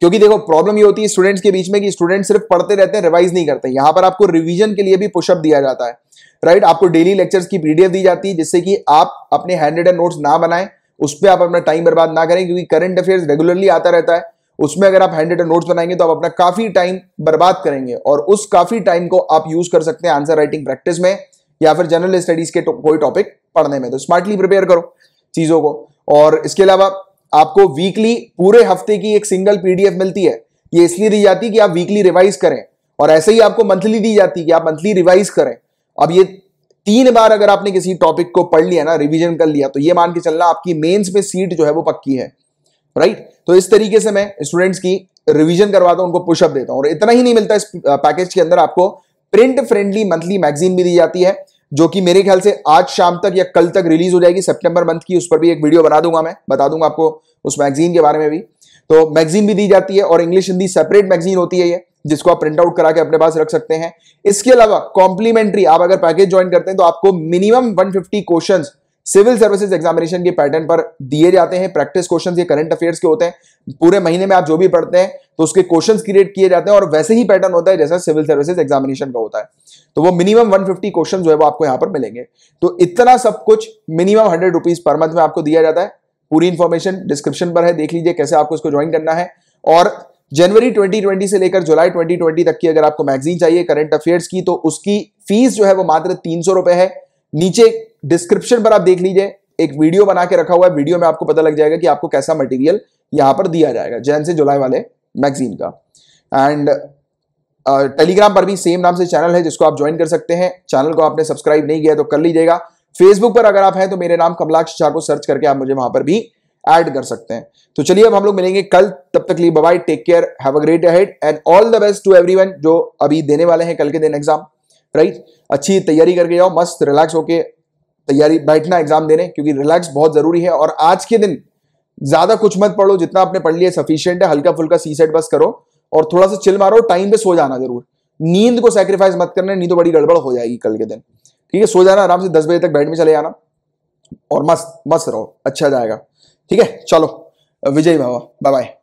क्योंकि देखो प्रॉब्लम ये होती है स्टूडेंट्स के बीच में कि स्टूडेंट सिर्फ पढ़ते रहते हैं रिवाइज नहीं करते यहाँ पर आपको रिवीजन के लिए भी पुशअप दिया जाता है राइट आपको डेली लेक्चर्स की पीडीएफ दी जाती है जिससे कि आप अपने हैंड रिटन नोट्स ना बनाएं उस पर आप अपना टाइम बर्बाद ना करें क्योंकि करंट अफेयर्स रेगुलरली आता रहता है उसमें अगर आप हैंड रिटन नोट्स बनाएंगे तो आप अपना काफी टाइम बर्बाद करेंगे और उस काफी टाइम को आप यूज कर सकते हैं आंसर राइटिंग प्रैक्टिस में या फिर जनरल स्टडीज के तो, कोई टॉपिक पढ़ने में तो स्मार्टली प्रिपेयर करो चीजों को और इसके अलावा आपको वीकली पूरे हफ्ते की एक सिंगल पीडीएफ मिलती है ये इसलिए दी जाती है कि आप वीकली रिवाइज करें और ऐसे ही आपको मंथली दी जाती है कि आप मंथली रिवाइज करें अब ये तीन बार अगर आपने किसी टॉपिक को पढ़ लिया ना रिवीजन कर लिया तो ये मान के चलना आपकी मेंस में सीट जो है वो पक्की है राइट तो इस तरीके से मैं स्टूडेंट्स की रिवीजन करवाता हूं उनको पुशअप देता हूं और इतना ही नहीं मिलता इस पैकेज के अंदर आपको प्रिंट फ्रेंडली मंथली मैगजीन भी दी जाती है जो कि मेरे ख्याल से आज शाम तक या कल तक रिलीज हो जाएगी सेप्टेंबर मंथ की उस पर भी एक वीडियो बना दूंगा मैं बता दूंगा आपको उस मैगजीन के बारे में भी तो मैगजीन भी दी जाती है और इंग्लिश हिंदी सेपरेट मैगजीन होती है ये जिसको आप प्रिंट आउट करा के अपने पास रख सकते हैं इसके अलावा कॉम्प्लीमेंट्री आप अगर पैकेज ज्वाइन करते हैं तो आपको minimum 150 questions civil services examination के पैटर्न पर दिए जाते हैं प्रैक्टिस क्वेश्चंस ये करंट अफेयर्स के होते हैं पूरे महीने में आप जो भी पढ़ते हैं तो उसके क्वेश्चंस क्रिएट किए जाते हैं और वैसे ही पैटर्न होता है जैसा सिविल सर्विसेज एग्जामिनेशन का होता है तो वो मिनिमम 150 क्वेश्चन जो है वो आपको यहां पर मिलेंगे तो इतना सब कुछ minimum hundred rupees per month में आपको दिया जाता है पूरी इंफॉर्मेशन डिस्क्रिप्शन पर है देख लीजिए कैसे आपको इसको ज्वाइन करना है और जनवरी 2020 से लेकर जुलाई 2020 तक की अगर आपको मैगजीन चाहिए करंट अफेयर्स की तो उसकी फीस जो है वो मात्र तीन रुपए है नीचे डिस्क्रिप्शन पर आप देख लीजिए एक वीडियो बना के रखा हुआ है वीडियो में आपको पता लग जाएगा कि आपको कैसा मटेरियल यहां पर दिया जाएगा जैन से जुलाई वाले मैगजीन का एंड टेलीग्राम uh, पर भी सेम नाम से चैनल है जिसको आप ज्वाइन कर सकते हैं चैनल को आपने सब्सक्राइब नहीं किया तो कर लीजिएगा फेसबुक पर अगर आप हैं तो मेरे नाम कमलाक्ष झा को सर्च करके आप मुझे वहां पर भी ऐड कर सकते हैं तो चलिए अब हम लोग मिलेंगे कल तब तक लिए bye take care have a great head and all the best to everyone जो अभी देने वाले हैं कल के दिन एग्जाम राइट अच्छी तैयारी करके जाओ मस्त रिलैक्स होके तैयारी बैठना एग्जाम देने क्योंकि रिलैक्स बहुत जरूरी है और आज के दिन ज्यादा कुछ मत पढ़ो जितना आपने पढ़ लिया सफिशियंट है हल्का फुल्का सी सेट बस करो और थोड़ा सा चिल मारो टाइम पे सो जाना जरूर नींद को सेक्रीफाइस मत करना नींद तो बड़ी गड़बड़ हो जाएगी कल के दिन ठीक है सो जाना आराम से दस बजे तक बैठ में चले जाना और मस्त मस्त रहो अच्छा जाएगा ठीक है चलो विजय बाबा बाय बाय